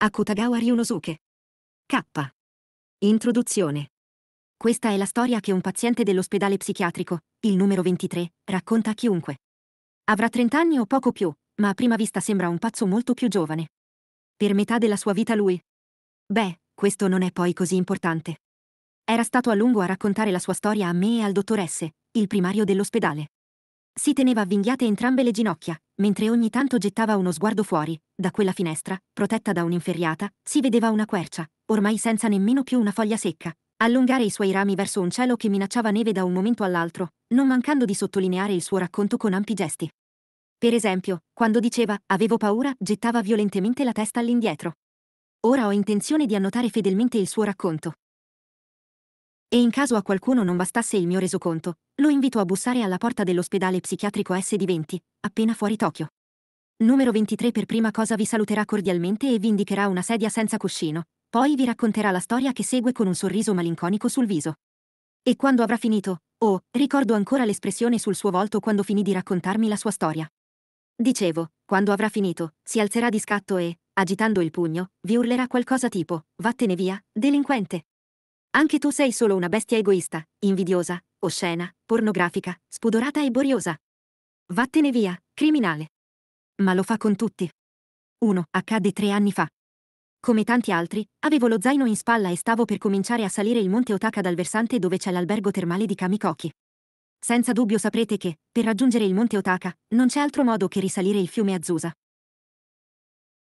Akutagawa Ryunosuke. K. Introduzione. Questa è la storia che un paziente dell'ospedale psichiatrico, il numero 23, racconta a chiunque. Avrà 30 anni o poco più, ma a prima vista sembra un pazzo molto più giovane. Per metà della sua vita lui. Beh, questo non è poi così importante. Era stato a lungo a raccontare la sua storia a me e al dottoresse, il primario dell'ospedale. Si teneva avvinghiate entrambe le ginocchia, mentre ogni tanto gettava uno sguardo fuori. Da quella finestra, protetta da un'inferriata, si vedeva una quercia, ormai senza nemmeno più una foglia secca, allungare i suoi rami verso un cielo che minacciava neve da un momento all'altro, non mancando di sottolineare il suo racconto con ampi gesti. Per esempio, quando diceva avevo paura, gettava violentemente la testa all'indietro. Ora ho intenzione di annotare fedelmente il suo racconto. E in caso a qualcuno non bastasse il mio resoconto, lo invito a bussare alla porta dell'ospedale psichiatrico S di 20 appena fuori Tokyo. Numero 23 per prima cosa vi saluterà cordialmente e vi indicherà una sedia senza cuscino, poi vi racconterà la storia che segue con un sorriso malinconico sul viso. E quando avrà finito, oh, ricordo ancora l'espressione sul suo volto quando finì di raccontarmi la sua storia. Dicevo, quando avrà finito, si alzerà di scatto e, agitando il pugno, vi urlerà qualcosa tipo, vattene via, delinquente. Anche tu sei solo una bestia egoista, invidiosa, oscena, pornografica, spudorata e boriosa. Vattene via, criminale. Ma lo fa con tutti. Uno, accadde tre anni fa. Come tanti altri, avevo lo zaino in spalla e stavo per cominciare a salire il monte Otaka dal versante dove c'è l'albergo termale di Kamikoki. Senza dubbio saprete che, per raggiungere il monte Otaka, non c'è altro modo che risalire il fiume Azusa.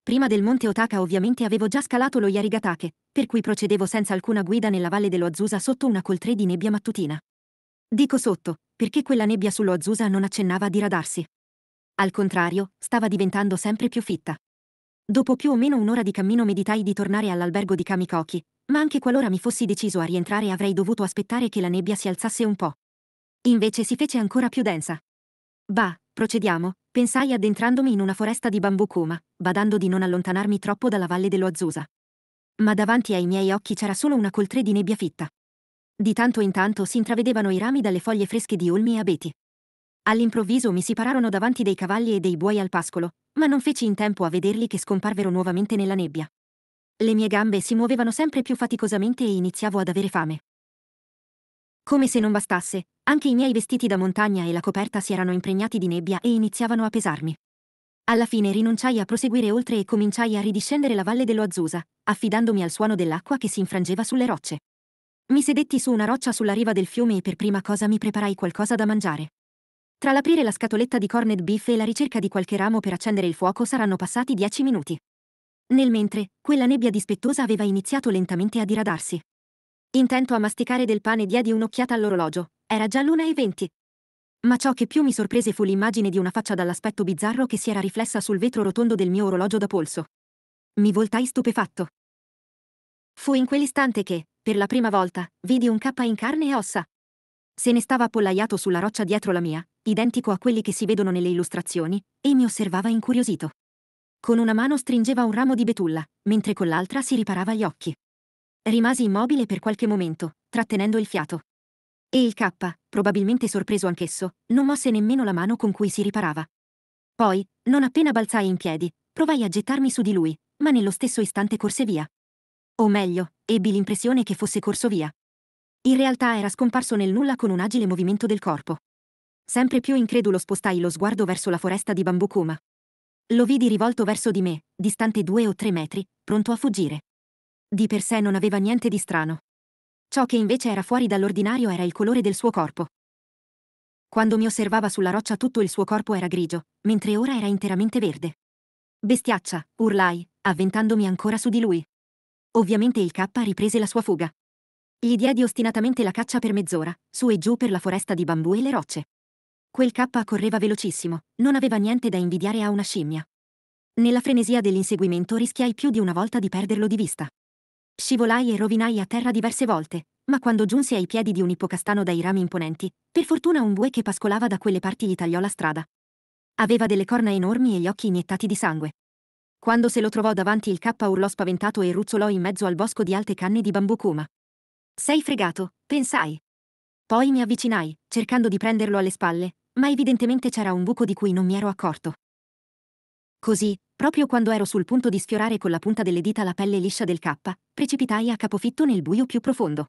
Prima del monte Otaka ovviamente avevo già scalato lo Yarigatake, per cui procedevo senza alcuna guida nella valle dello Azusa sotto una coltre di nebbia mattutina. Dico sotto, perché quella nebbia sullo Azusa non accennava a diradarsi. Al contrario, stava diventando sempre più fitta. Dopo più o meno un'ora di cammino meditai di tornare all'albergo di Kamikoki, ma anche qualora mi fossi deciso a rientrare avrei dovuto aspettare che la nebbia si alzasse un po'. Invece si fece ancora più densa. Bah, procediamo, Pensai addentrandomi in una foresta di bambù coma, badando di non allontanarmi troppo dalla valle dello Azusa. Ma davanti ai miei occhi c'era solo una coltre di nebbia fitta. Di tanto in tanto si intravedevano i rami dalle foglie fresche di olmi e abeti. All'improvviso mi si pararono davanti dei cavalli e dei buoi al pascolo, ma non feci in tempo a vederli che scomparvero nuovamente nella nebbia. Le mie gambe si muovevano sempre più faticosamente e iniziavo ad avere fame. Come se non bastasse, anche i miei vestiti da montagna e la coperta si erano impregnati di nebbia e iniziavano a pesarmi. Alla fine rinunciai a proseguire oltre e cominciai a ridiscendere la valle dello Azusa, affidandomi al suono dell'acqua che si infrangeva sulle rocce. Mi sedetti su una roccia sulla riva del fiume e per prima cosa mi preparai qualcosa da mangiare. Tra l'aprire la scatoletta di corned beef e la ricerca di qualche ramo per accendere il fuoco saranno passati dieci minuti. Nel mentre, quella nebbia dispettosa aveva iniziato lentamente a diradarsi. Intento a masticare del pane diedi un'occhiata all'orologio, era già l'una e venti. Ma ciò che più mi sorprese fu l'immagine di una faccia dall'aspetto bizzarro che si era riflessa sul vetro rotondo del mio orologio da polso. Mi voltai stupefatto. Fu in quell'istante che, per la prima volta, vidi un K in carne e ossa. Se ne stava appollaiato sulla roccia dietro la mia, identico a quelli che si vedono nelle illustrazioni, e mi osservava incuriosito. Con una mano stringeva un ramo di betulla, mentre con l'altra si riparava gli occhi. Rimasi immobile per qualche momento, trattenendo il fiato. E il K, probabilmente sorpreso anch'esso, non mosse nemmeno la mano con cui si riparava. Poi, non appena balzai in piedi, provai a gettarmi su di lui, ma nello stesso istante corse via. O meglio, ebbi l'impressione che fosse corso via. In realtà era scomparso nel nulla con un agile movimento del corpo. Sempre più incredulo spostai lo sguardo verso la foresta di Bambucuma. Lo vidi rivolto verso di me, distante due o tre metri, pronto a fuggire. Di per sé non aveva niente di strano. Ciò che invece era fuori dall'ordinario era il colore del suo corpo. Quando mi osservava sulla roccia tutto il suo corpo era grigio, mentre ora era interamente verde. Bestiaccia, urlai, avventandomi ancora su di lui. Ovviamente il K riprese la sua fuga. Gli diedi ostinatamente la caccia per mezz'ora, su e giù per la foresta di bambù e le rocce. Quel K correva velocissimo, non aveva niente da invidiare a una scimmia. Nella frenesia dell'inseguimento rischiai più di una volta di perderlo di vista. Scivolai e rovinai a terra diverse volte, ma quando giunsi ai piedi di un ippocastano dai rami imponenti, per fortuna un bue che pascolava da quelle parti gli tagliò la strada. Aveva delle corna enormi e gli occhi iniettati di sangue. Quando se lo trovò davanti il K urlò spaventato e ruzzolò in mezzo al bosco di alte canne di bambù kuma. Sei fregato, pensai. Poi mi avvicinai, cercando di prenderlo alle spalle, ma evidentemente c'era un buco di cui non mi ero accorto. Così, Proprio quando ero sul punto di sfiorare con la punta delle dita la pelle liscia del K, precipitai a capofitto nel buio più profondo.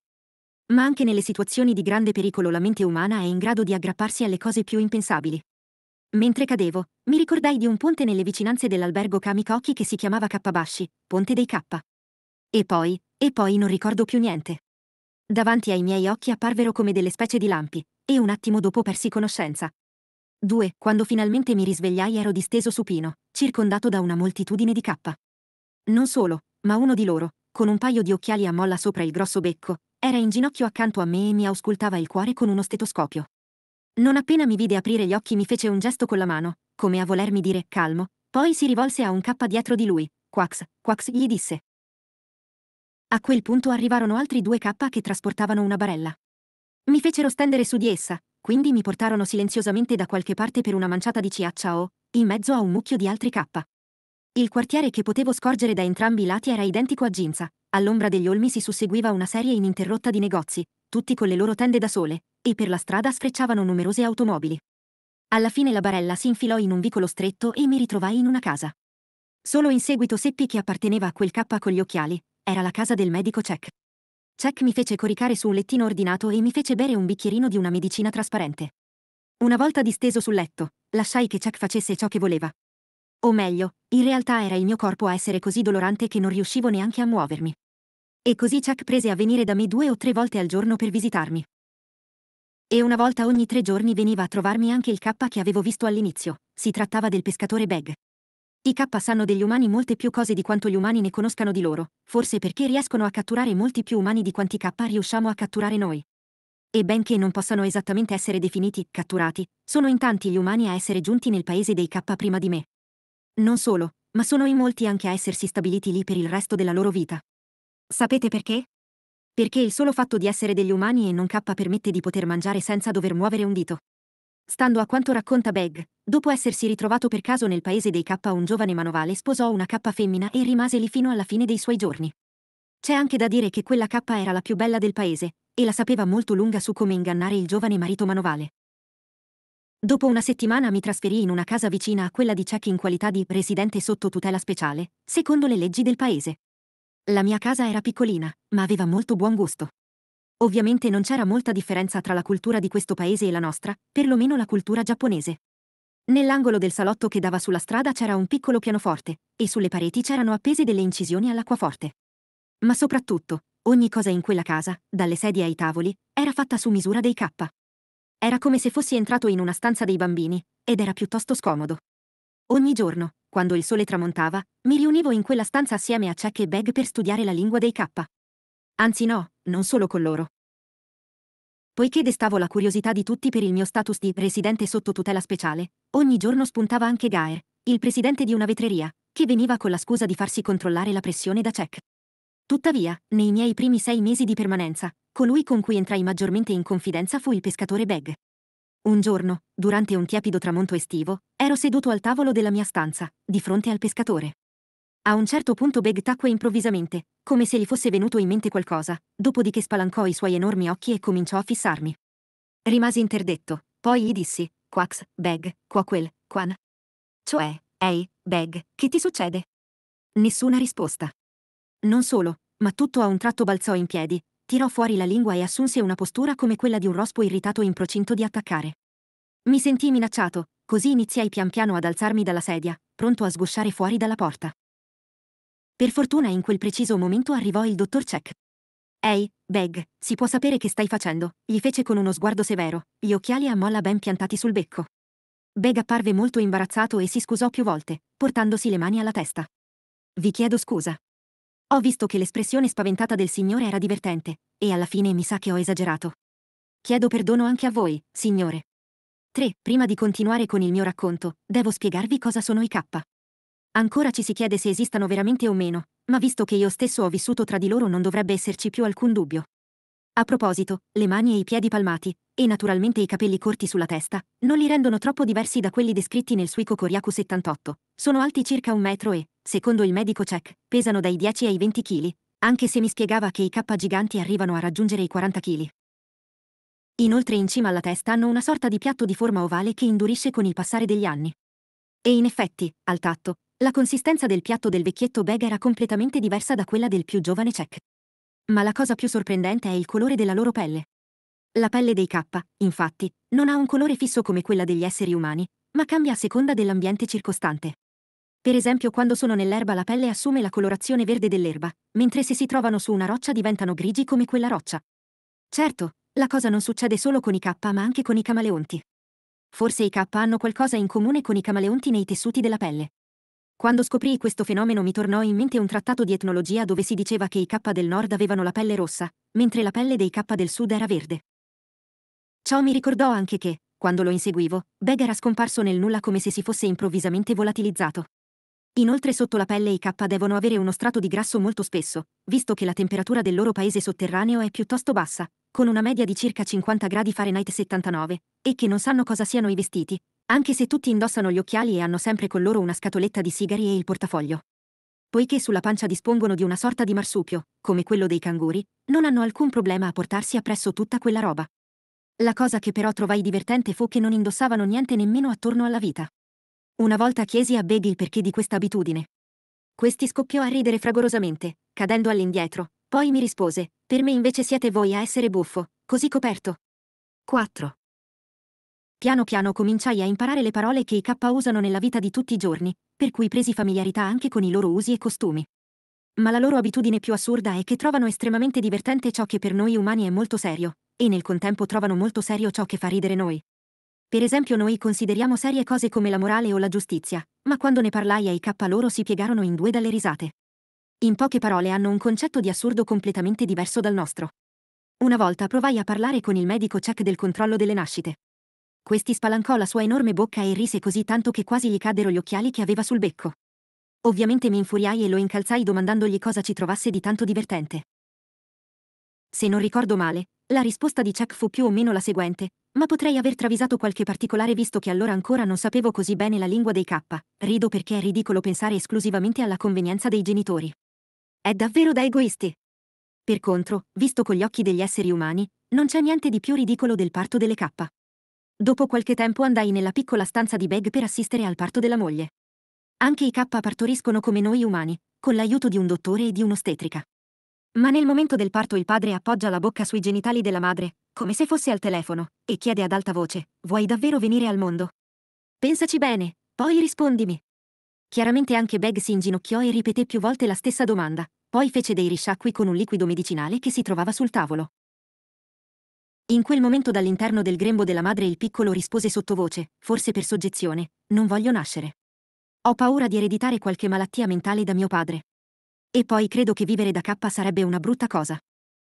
Ma anche nelle situazioni di grande pericolo la mente umana è in grado di aggrapparsi alle cose più impensabili. Mentre cadevo, mi ricordai di un ponte nelle vicinanze dell'albergo Kamikoki che si chiamava Kappabashi, Ponte dei K. E poi, e poi non ricordo più niente. Davanti ai miei occhi apparvero come delle specie di lampi, e un attimo dopo persi conoscenza, 2. Quando finalmente mi risvegliai ero disteso supino, circondato da una moltitudine di cappa. Non solo, ma uno di loro, con un paio di occhiali a molla sopra il grosso becco, era in ginocchio accanto a me e mi auscultava il cuore con uno stetoscopio. Non appena mi vide aprire gli occhi mi fece un gesto con la mano, come a volermi dire calmo, poi si rivolse a un K dietro di lui, Quax, Quax gli disse. A quel punto arrivarono altri due K che trasportavano una barella. Mi fecero stendere su di essa, quindi mi portarono silenziosamente da qualche parte per una manciata di ciaccia o, in mezzo a un mucchio di altri K. Il quartiere che potevo scorgere da entrambi i lati era identico a Ginza. All'ombra degli olmi si susseguiva una serie ininterrotta di negozi, tutti con le loro tende da sole, e per la strada sfrecciavano numerose automobili. Alla fine la barella si infilò in un vicolo stretto e mi ritrovai in una casa. Solo in seguito seppi che apparteneva a quel K con gli occhiali, era la casa del medico Cech. Chuck mi fece coricare su un lettino ordinato e mi fece bere un bicchierino di una medicina trasparente. Una volta disteso sul letto, lasciai che Chuck facesse ciò che voleva. O meglio, in realtà era il mio corpo a essere così dolorante che non riuscivo neanche a muovermi. E così Chuck prese a venire da me due o tre volte al giorno per visitarmi. E una volta ogni tre giorni veniva a trovarmi anche il K che avevo visto all'inizio, si trattava del pescatore Beg. I K sanno degli umani molte più cose di quanto gli umani ne conoscano di loro, forse perché riescono a catturare molti più umani di quanti K riusciamo a catturare noi. E benché non possano esattamente essere definiti catturati, sono in tanti gli umani a essere giunti nel paese dei K prima di me. Non solo, ma sono in molti anche a essersi stabiliti lì per il resto della loro vita. Sapete perché? Perché il solo fatto di essere degli umani e non K permette di poter mangiare senza dover muovere un dito. Stando a quanto racconta Beg, dopo essersi ritrovato per caso nel paese dei K un giovane manovale sposò una K femmina e rimase lì fino alla fine dei suoi giorni. C'è anche da dire che quella K era la più bella del paese, e la sapeva molto lunga su come ingannare il giovane marito manovale. Dopo una settimana mi trasferì in una casa vicina a quella di Chuck in qualità di residente sotto tutela speciale, secondo le leggi del paese. La mia casa era piccolina, ma aveva molto buon gusto. Ovviamente non c'era molta differenza tra la cultura di questo paese e la nostra, perlomeno la cultura giapponese. Nell'angolo del salotto che dava sulla strada c'era un piccolo pianoforte, e sulle pareti c'erano appese delle incisioni all'acquaforte. Ma soprattutto, ogni cosa in quella casa, dalle sedie ai tavoli, era fatta su misura dei K. Era come se fossi entrato in una stanza dei bambini, ed era piuttosto scomodo. Ogni giorno, quando il sole tramontava, mi riunivo in quella stanza assieme a Chuck e Beg per studiare la lingua dei K. Anzi no, non solo con loro. Poiché destavo la curiosità di tutti per il mio status di residente sotto tutela speciale, ogni giorno spuntava anche Gaer, il presidente di una vetreria, che veniva con la scusa di farsi controllare la pressione da Cech. Tuttavia, nei miei primi sei mesi di permanenza, colui con cui entrai maggiormente in confidenza fu il pescatore Beg. Un giorno, durante un tiepido tramonto estivo, ero seduto al tavolo della mia stanza, di fronte al pescatore. A un certo punto Beg tacque improvvisamente, come se gli fosse venuto in mente qualcosa, dopodiché spalancò i suoi enormi occhi e cominciò a fissarmi. Rimasi interdetto, poi gli dissi, Quax, Beg, Quaquel, Quan. Cioè, ehi, Beg, che ti succede? Nessuna risposta. Non solo, ma tutto a un tratto balzò in piedi, tirò fuori la lingua e assunse una postura come quella di un rospo irritato in procinto di attaccare. Mi sentii minacciato, così iniziai pian piano ad alzarmi dalla sedia, pronto a sgusciare fuori dalla porta. Per fortuna in quel preciso momento arrivò il dottor Check. Ehi, Beg, si può sapere che stai facendo? gli fece con uno sguardo severo, gli occhiali a molla ben piantati sul becco. Beg apparve molto imbarazzato e si scusò più volte, portandosi le mani alla testa. Vi chiedo scusa. Ho visto che l'espressione spaventata del signore era divertente, e alla fine mi sa che ho esagerato. Chiedo perdono anche a voi, signore. 3. Prima di continuare con il mio racconto, devo spiegarvi cosa sono i K. Ancora ci si chiede se esistano veramente o meno, ma visto che io stesso ho vissuto tra di loro non dovrebbe esserci più alcun dubbio. A proposito, le mani e i piedi palmati, e naturalmente i capelli corti sulla testa, non li rendono troppo diversi da quelli descritti nel Suico Coriacu 78. Sono alti circa un metro e, secondo il medico Cech, pesano dai 10 ai 20 kg, anche se mi spiegava che i K giganti arrivano a raggiungere i 40 kg. Inoltre in cima alla testa hanno una sorta di piatto di forma ovale che indurisce con il passare degli anni. E in effetti, al tatto, la consistenza del piatto del vecchietto Beg era completamente diversa da quella del più giovane Czech. Ma la cosa più sorprendente è il colore della loro pelle. La pelle dei K, infatti, non ha un colore fisso come quella degli esseri umani, ma cambia a seconda dell'ambiente circostante. Per esempio quando sono nell'erba la pelle assume la colorazione verde dell'erba, mentre se si trovano su una roccia diventano grigi come quella roccia. Certo, la cosa non succede solo con i K ma anche con i camaleonti. Forse i K hanno qualcosa in comune con i camaleonti nei tessuti della pelle. Quando scoprì questo fenomeno mi tornò in mente un trattato di etnologia dove si diceva che i K del nord avevano la pelle rossa, mentre la pelle dei K del sud era verde. Ciò mi ricordò anche che, quando lo inseguivo, Beg era scomparso nel nulla come se si fosse improvvisamente volatilizzato. Inoltre sotto la pelle i K devono avere uno strato di grasso molto spesso, visto che la temperatura del loro paese sotterraneo è piuttosto bassa, con una media di circa 50 gradi Fahrenheit 79, e che non sanno cosa siano i vestiti, anche se tutti indossano gli occhiali e hanno sempre con loro una scatoletta di sigari e il portafoglio. Poiché sulla pancia dispongono di una sorta di marsupio, come quello dei canguri, non hanno alcun problema a portarsi appresso tutta quella roba. La cosa che però trovai divertente fu che non indossavano niente nemmeno attorno alla vita. Una volta chiesi a Beghi il perché di questa abitudine. Questi scoppiò a ridere fragorosamente, cadendo all'indietro, poi mi rispose, per me invece siete voi a essere buffo, così coperto. 4. Piano piano cominciai a imparare le parole che i K usano nella vita di tutti i giorni, per cui presi familiarità anche con i loro usi e costumi. Ma la loro abitudine più assurda è che trovano estremamente divertente ciò che per noi umani è molto serio, e nel contempo trovano molto serio ciò che fa ridere noi. Per esempio noi consideriamo serie cose come la morale o la giustizia, ma quando ne parlai ai K loro si piegarono in due dalle risate. In poche parole hanno un concetto di assurdo completamente diverso dal nostro. Una volta provai a parlare con il medico check del controllo delle nascite. Questi spalancò la sua enorme bocca e rise così tanto che quasi gli caddero gli occhiali che aveva sul becco. Ovviamente mi infuriai e lo incalzai domandandogli cosa ci trovasse di tanto divertente. Se non ricordo male, la risposta di Chuck fu più o meno la seguente, ma potrei aver travisato qualche particolare visto che allora ancora non sapevo così bene la lingua dei K. Rido perché è ridicolo pensare esclusivamente alla convenienza dei genitori. È davvero da egoisti. Per contro, visto con gli occhi degli esseri umani, non c'è niente di più ridicolo del parto delle K. Dopo qualche tempo andai nella piccola stanza di Beg per assistere al parto della moglie. Anche i K partoriscono come noi umani, con l'aiuto di un dottore e di un'ostetrica. Ma nel momento del parto il padre appoggia la bocca sui genitali della madre, come se fosse al telefono, e chiede ad alta voce, vuoi davvero venire al mondo? Pensaci bene, poi rispondimi. Chiaramente anche Beg si inginocchiò e ripeté più volte la stessa domanda, poi fece dei risciacqui con un liquido medicinale che si trovava sul tavolo. In quel momento dall'interno del grembo della madre il piccolo rispose sottovoce, forse per soggezione, non voglio nascere. Ho paura di ereditare qualche malattia mentale da mio padre. E poi credo che vivere da K sarebbe una brutta cosa.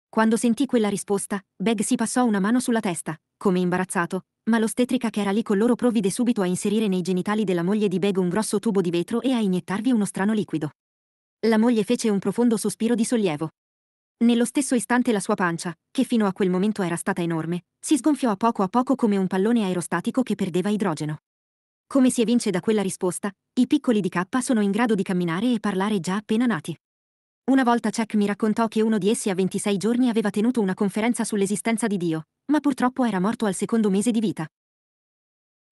Quando sentì quella risposta, Beg si passò una mano sulla testa, come imbarazzato, ma l'ostetrica che era lì con loro provvide subito a inserire nei genitali della moglie di Beg un grosso tubo di vetro e a iniettarvi uno strano liquido. La moglie fece un profondo sospiro di sollievo. Nello stesso istante la sua pancia, che fino a quel momento era stata enorme, si sgonfiò a poco a poco come un pallone aerostatico che perdeva idrogeno. Come si evince da quella risposta, i piccoli di K sono in grado di camminare e parlare già appena nati. Una volta Chuck mi raccontò che uno di essi a 26 giorni aveva tenuto una conferenza sull'esistenza di Dio, ma purtroppo era morto al secondo mese di vita.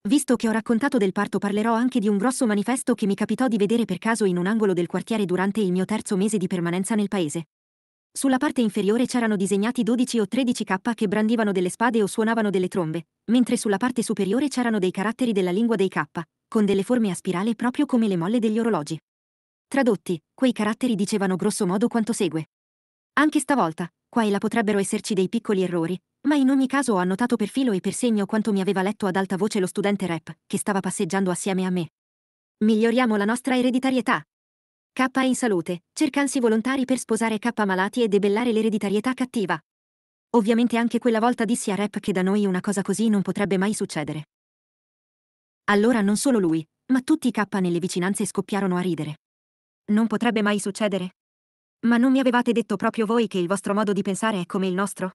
Visto che ho raccontato del parto parlerò anche di un grosso manifesto che mi capitò di vedere per caso in un angolo del quartiere durante il mio terzo mese di permanenza nel paese. Sulla parte inferiore c'erano disegnati 12 o 13k che brandivano delle spade o suonavano delle trombe, mentre sulla parte superiore c'erano dei caratteri della lingua dei k, con delle forme a spirale proprio come le molle degli orologi. Tradotti, quei caratteri dicevano grosso modo quanto segue. Anche stavolta, qua e là potrebbero esserci dei piccoli errori, ma in ogni caso ho annotato per filo e per segno quanto mi aveva letto ad alta voce lo studente rap, che stava passeggiando assieme a me. Miglioriamo la nostra ereditarietà. K in salute, cercansi volontari per sposare K malati e debellare l'ereditarietà cattiva. Ovviamente anche quella volta dissi a Rep che da noi una cosa così non potrebbe mai succedere. Allora non solo lui, ma tutti i K nelle vicinanze scoppiarono a ridere. Non potrebbe mai succedere? Ma non mi avevate detto proprio voi che il vostro modo di pensare è come il nostro?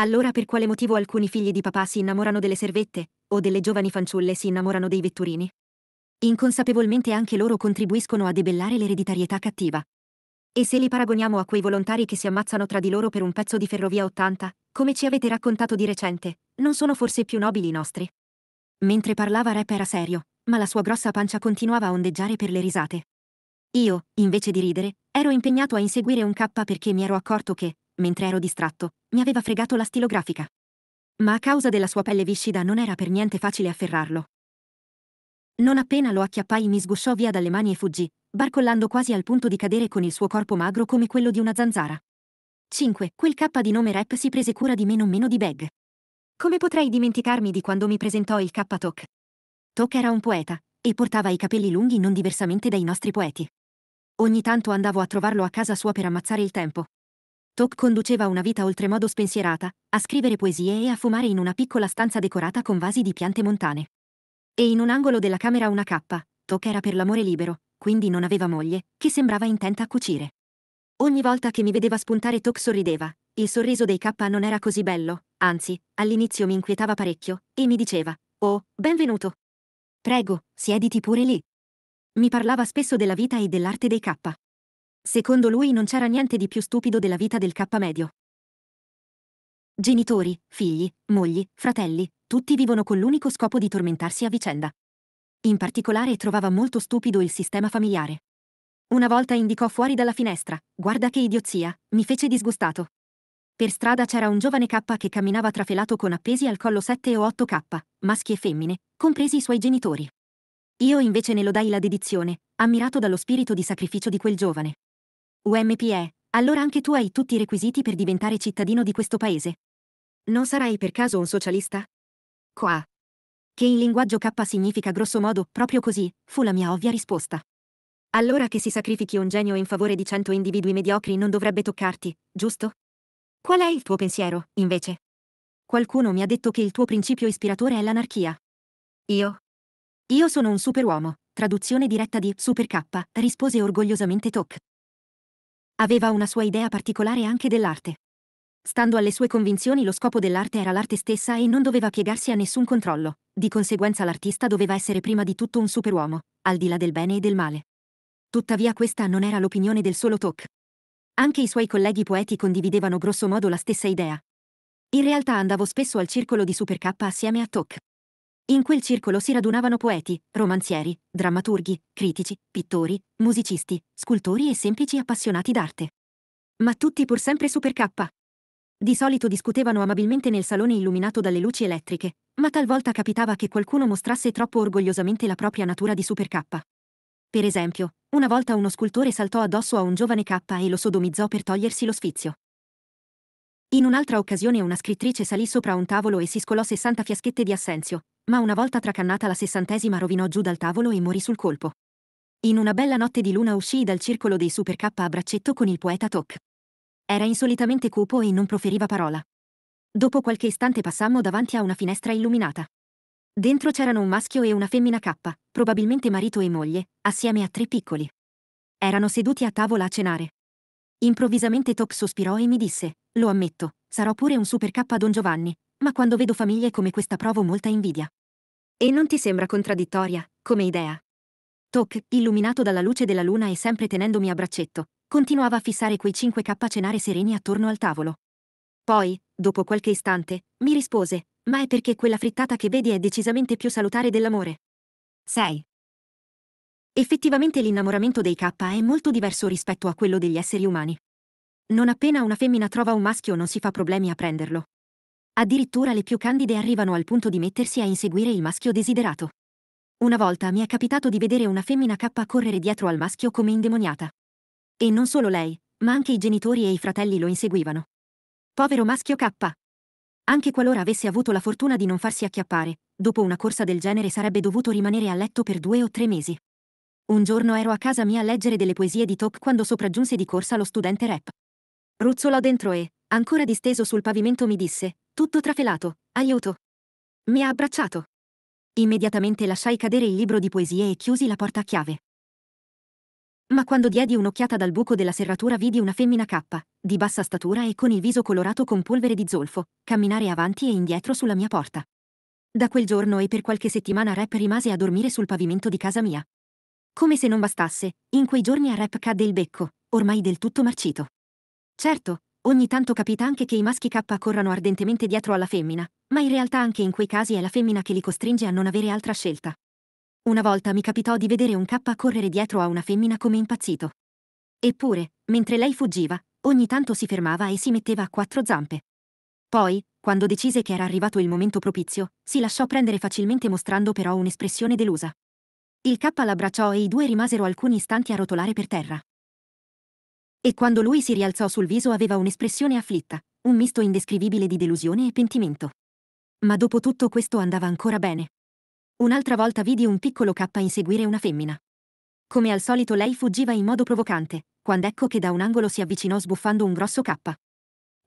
Allora per quale motivo alcuni figli di papà si innamorano delle servette, o delle giovani fanciulle si innamorano dei vetturini? Inconsapevolmente anche loro contribuiscono a debellare l'ereditarietà cattiva. E se li paragoniamo a quei volontari che si ammazzano tra di loro per un pezzo di ferrovia 80, come ci avete raccontato di recente, non sono forse più nobili i nostri? Mentre parlava Rep era serio, ma la sua grossa pancia continuava a ondeggiare per le risate. Io, invece di ridere, ero impegnato a inseguire un K perché mi ero accorto che, mentre ero distratto, mi aveva fregato la stilografica. Ma a causa della sua pelle viscida non era per niente facile afferrarlo. Non appena lo acchiappai mi sgusciò via dalle mani e fuggì, barcollando quasi al punto di cadere con il suo corpo magro come quello di una zanzara. 5. Quel K di nome rap si prese cura di me non meno di Beg. Come potrei dimenticarmi di quando mi presentò il K Tok? Tok era un poeta, e portava i capelli lunghi non diversamente dai nostri poeti. Ogni tanto andavo a trovarlo a casa sua per ammazzare il tempo. Tok conduceva una vita oltremodo spensierata, a scrivere poesie e a fumare in una piccola stanza decorata con vasi di piante montane. E in un angolo della camera una cappa, Toc era per l'amore libero, quindi non aveva moglie, che sembrava intenta a cucire. Ogni volta che mi vedeva spuntare Toc sorrideva, il sorriso dei K non era così bello, anzi, all'inizio mi inquietava parecchio, e mi diceva, oh, benvenuto. Prego, siediti pure lì. Mi parlava spesso della vita e dell'arte dei K. Secondo lui non c'era niente di più stupido della vita del K medio. Genitori, figli, mogli, fratelli, tutti vivono con l'unico scopo di tormentarsi a vicenda. In particolare trovava molto stupido il sistema familiare. Una volta indicò fuori dalla finestra, guarda che idiozia, mi fece disgustato. Per strada c'era un giovane K che camminava trafelato con appesi al collo 7 o 8 K, maschi e femmine, compresi i suoi genitori. Io invece ne lodai la dedizione, ammirato dallo spirito di sacrificio di quel giovane. UMPE, allora anche tu hai tutti i requisiti per diventare cittadino di questo paese. Non sarai per caso un socialista? Qua. Che in linguaggio K significa grossomodo, proprio così, fu la mia ovvia risposta. Allora che si sacrifichi un genio in favore di cento individui mediocri non dovrebbe toccarti, giusto? Qual è il tuo pensiero, invece? Qualcuno mi ha detto che il tuo principio ispiratore è l'anarchia. Io? Io sono un superuomo, traduzione diretta di Super K, rispose orgogliosamente Tok. Aveva una sua idea particolare anche dell'arte. Stando alle sue convinzioni lo scopo dell'arte era l'arte stessa e non doveva piegarsi a nessun controllo, di conseguenza l'artista doveva essere prima di tutto un superuomo, al di là del bene e del male. Tuttavia questa non era l'opinione del solo Toc. Anche i suoi colleghi poeti condividevano grossomodo la stessa idea. In realtà andavo spesso al circolo di Super K assieme a Toc. In quel circolo si radunavano poeti, romanzieri, drammaturghi, critici, pittori, musicisti, scultori e semplici appassionati d'arte. Ma tutti pur sempre Super K. Di solito discutevano amabilmente nel salone illuminato dalle luci elettriche, ma talvolta capitava che qualcuno mostrasse troppo orgogliosamente la propria natura di super K. Per esempio, una volta uno scultore saltò addosso a un giovane K e lo sodomizzò per togliersi lo sfizio. In un'altra occasione una scrittrice salì sopra un tavolo e si scolò 60 fiaschette di assenzio, ma una volta tracannata la sessantesima rovinò giù dal tavolo e morì sul colpo. In una bella notte di luna uscì dal circolo dei Super K a braccetto con il poeta Tok. Era insolitamente cupo e non proferiva parola. Dopo qualche istante passammo davanti a una finestra illuminata. Dentro c'erano un maschio e una femmina K, probabilmente marito e moglie, assieme a tre piccoli. Erano seduti a tavola a cenare. Improvvisamente Top sospirò e mi disse, lo ammetto, sarò pure un super K Don Giovanni, ma quando vedo famiglie come questa provo molta invidia. E non ti sembra contraddittoria, come idea? Tok, illuminato dalla luce della luna e sempre tenendomi a braccetto, continuava a fissare quei 5K cenare sereni attorno al tavolo. Poi, dopo qualche istante, mi rispose, ma è perché quella frittata che vedi è decisamente più salutare dell'amore. 6. Effettivamente l'innamoramento dei K è molto diverso rispetto a quello degli esseri umani. Non appena una femmina trova un maschio non si fa problemi a prenderlo. Addirittura le più candide arrivano al punto di mettersi a inseguire il maschio desiderato. Una volta mi è capitato di vedere una femmina K correre dietro al maschio come indemoniata. E non solo lei, ma anche i genitori e i fratelli lo inseguivano. Povero maschio K. Anche qualora avesse avuto la fortuna di non farsi acchiappare, dopo una corsa del genere sarebbe dovuto rimanere a letto per due o tre mesi. Un giorno ero a casa mia a leggere delle poesie di Top quando sopraggiunse di corsa lo studente rap. Ruzzolò dentro e, ancora disteso sul pavimento, mi disse, tutto trafelato, aiuto. Mi ha abbracciato. Immediatamente lasciai cadere il libro di poesie e chiusi la porta a chiave. Ma quando diedi un'occhiata dal buco della serratura vidi una femmina K, di bassa statura e con il viso colorato con polvere di zolfo, camminare avanti e indietro sulla mia porta. Da quel giorno e per qualche settimana Rep rimase a dormire sul pavimento di casa mia. Come se non bastasse, in quei giorni a Rep cadde il becco, ormai del tutto marcito. Certo, ogni tanto capita anche che i maschi K corrano ardentemente dietro alla femmina, ma in realtà anche in quei casi è la femmina che li costringe a non avere altra scelta. Una volta mi capitò di vedere un K correre dietro a una femmina come impazzito. Eppure, mentre lei fuggiva, ogni tanto si fermava e si metteva a quattro zampe. Poi, quando decise che era arrivato il momento propizio, si lasciò prendere facilmente mostrando però un'espressione delusa. Il K l'abbracciò e i due rimasero alcuni istanti a rotolare per terra. E quando lui si rialzò sul viso aveva un'espressione afflitta, un misto indescrivibile di delusione e pentimento. Ma dopo tutto questo andava ancora bene. Un'altra volta vidi un piccolo K inseguire una femmina. Come al solito lei fuggiva in modo provocante, quando ecco che da un angolo si avvicinò sbuffando un grosso K.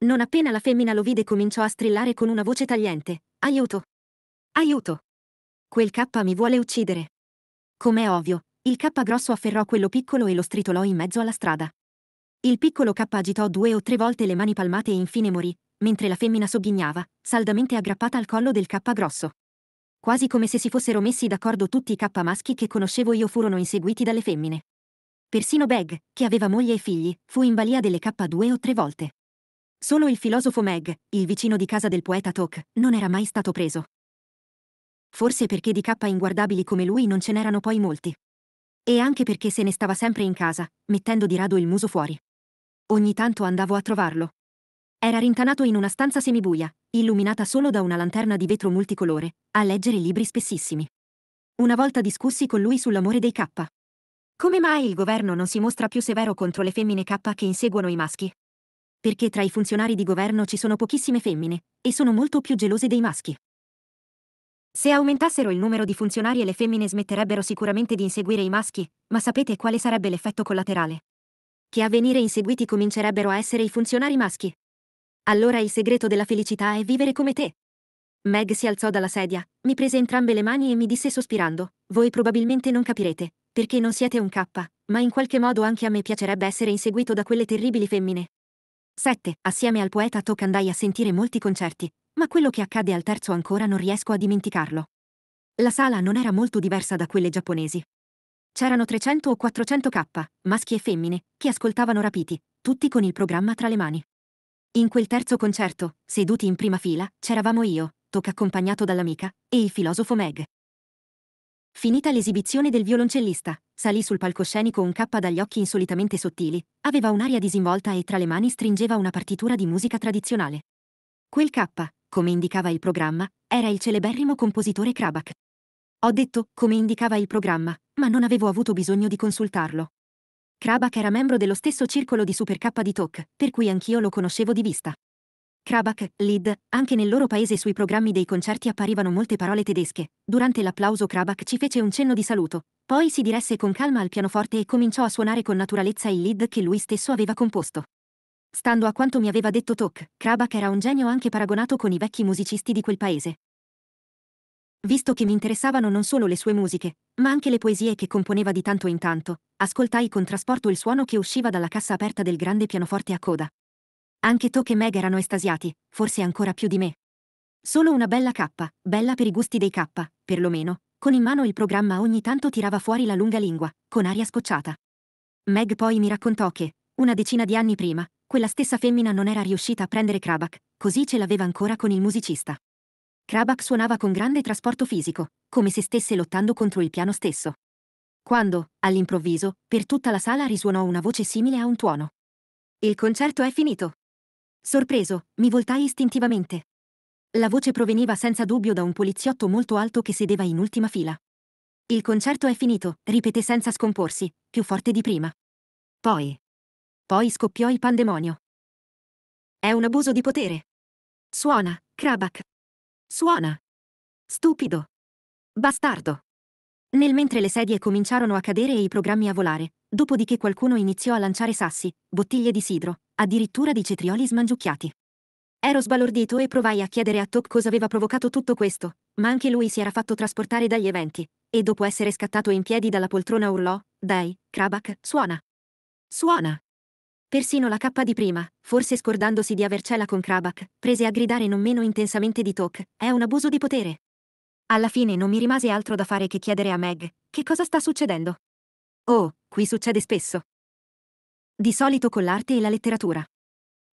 Non appena la femmina lo vide cominciò a strillare con una voce tagliente. Aiuto! Aiuto! Quel K mi vuole uccidere. Com'è ovvio, il K grosso afferrò quello piccolo e lo stritolò in mezzo alla strada. Il piccolo K agitò due o tre volte le mani palmate e infine morì, mentre la femmina sogghignava, saldamente aggrappata al collo del K grosso quasi come se si fossero messi d'accordo tutti i K maschi che conoscevo io furono inseguiti dalle femmine. Persino Beg, che aveva moglie e figli, fu in balia delle K due o tre volte. Solo il filosofo Meg, il vicino di casa del poeta Tok, non era mai stato preso. Forse perché di K inguardabili come lui non ce n'erano poi molti. E anche perché se ne stava sempre in casa, mettendo di rado il muso fuori. Ogni tanto andavo a trovarlo, era rincanato in una stanza semibuia, illuminata solo da una lanterna di vetro multicolore, a leggere libri spessissimi. Una volta discussi con lui sull'amore dei K. Come mai il governo non si mostra più severo contro le femmine K che inseguono i maschi? Perché tra i funzionari di governo ci sono pochissime femmine, e sono molto più gelose dei maschi. Se aumentassero il numero di funzionari le femmine smetterebbero sicuramente di inseguire i maschi, ma sapete quale sarebbe l'effetto collaterale? Che a venire inseguiti comincerebbero a essere i funzionari maschi, allora il segreto della felicità è vivere come te. Meg si alzò dalla sedia, mi prese entrambe le mani e mi disse sospirando, voi probabilmente non capirete, perché non siete un K, ma in qualche modo anche a me piacerebbe essere inseguito da quelle terribili femmine. 7. Assieme al poeta Tok andai a sentire molti concerti, ma quello che accade al terzo ancora non riesco a dimenticarlo. La sala non era molto diversa da quelle giapponesi. C'erano 300 o 400 K, maschi e femmine, che ascoltavano rapiti, tutti con il programma tra le mani. In quel terzo concerto, seduti in prima fila, c'eravamo io, Toc accompagnato dall'amica, e il filosofo Meg. Finita l'esibizione del violoncellista, salì sul palcoscenico un K dagli occhi insolitamente sottili, aveva un'aria disinvolta e tra le mani stringeva una partitura di musica tradizionale. Quel K, come indicava il programma, era il celeberrimo compositore Krabak. Ho detto come indicava il programma, ma non avevo avuto bisogno di consultarlo. Krabak era membro dello stesso circolo di Super K di Tok, per cui anch'io lo conoscevo di vista. Krabak, Lid, anche nel loro paese sui programmi dei concerti apparivano molte parole tedesche. Durante l'applauso Krabak ci fece un cenno di saluto, poi si diresse con calma al pianoforte e cominciò a suonare con naturalezza il lead che lui stesso aveva composto. Stando a quanto mi aveva detto Tok, Krabak era un genio anche paragonato con i vecchi musicisti di quel paese. Visto che mi interessavano non solo le sue musiche, ma anche le poesie che componeva di tanto in tanto, ascoltai con trasporto il suono che usciva dalla cassa aperta del grande pianoforte a coda. Anche Toc e Meg erano estasiati, forse ancora più di me. Solo una bella K, bella per i gusti dei K, perlomeno, con in mano il programma ogni tanto tirava fuori la lunga lingua, con aria scocciata. Meg poi mi raccontò che, una decina di anni prima, quella stessa femmina non era riuscita a prendere Krabak, così ce l'aveva ancora con il musicista. Krabak suonava con grande trasporto fisico, come se stesse lottando contro il piano stesso. Quando, all'improvviso, per tutta la sala risuonò una voce simile a un tuono. Il concerto è finito. Sorpreso, mi voltai istintivamente. La voce proveniva senza dubbio da un poliziotto molto alto che sedeva in ultima fila. Il concerto è finito, ripeté senza scomporsi, più forte di prima. Poi. Poi scoppiò il pandemonio. È un abuso di potere. Suona, Krabak, Suona. Stupido. Bastardo. Nel mentre le sedie cominciarono a cadere e i programmi a volare, dopodiché qualcuno iniziò a lanciare sassi, bottiglie di sidro, addirittura di cetrioli smangiucchiati. Ero sbalordito e provai a chiedere a Top cosa aveva provocato tutto questo, ma anche lui si era fatto trasportare dagli eventi, e dopo essere scattato in piedi dalla poltrona urlò, Dai, Krabak, suona! Suona! Persino la K di prima, forse scordandosi di avercela con Krabak, prese a gridare non meno intensamente di Tok, è un abuso di potere. Alla fine non mi rimase altro da fare che chiedere a Meg, che cosa sta succedendo? Oh, qui succede spesso. Di solito con l'arte e la letteratura.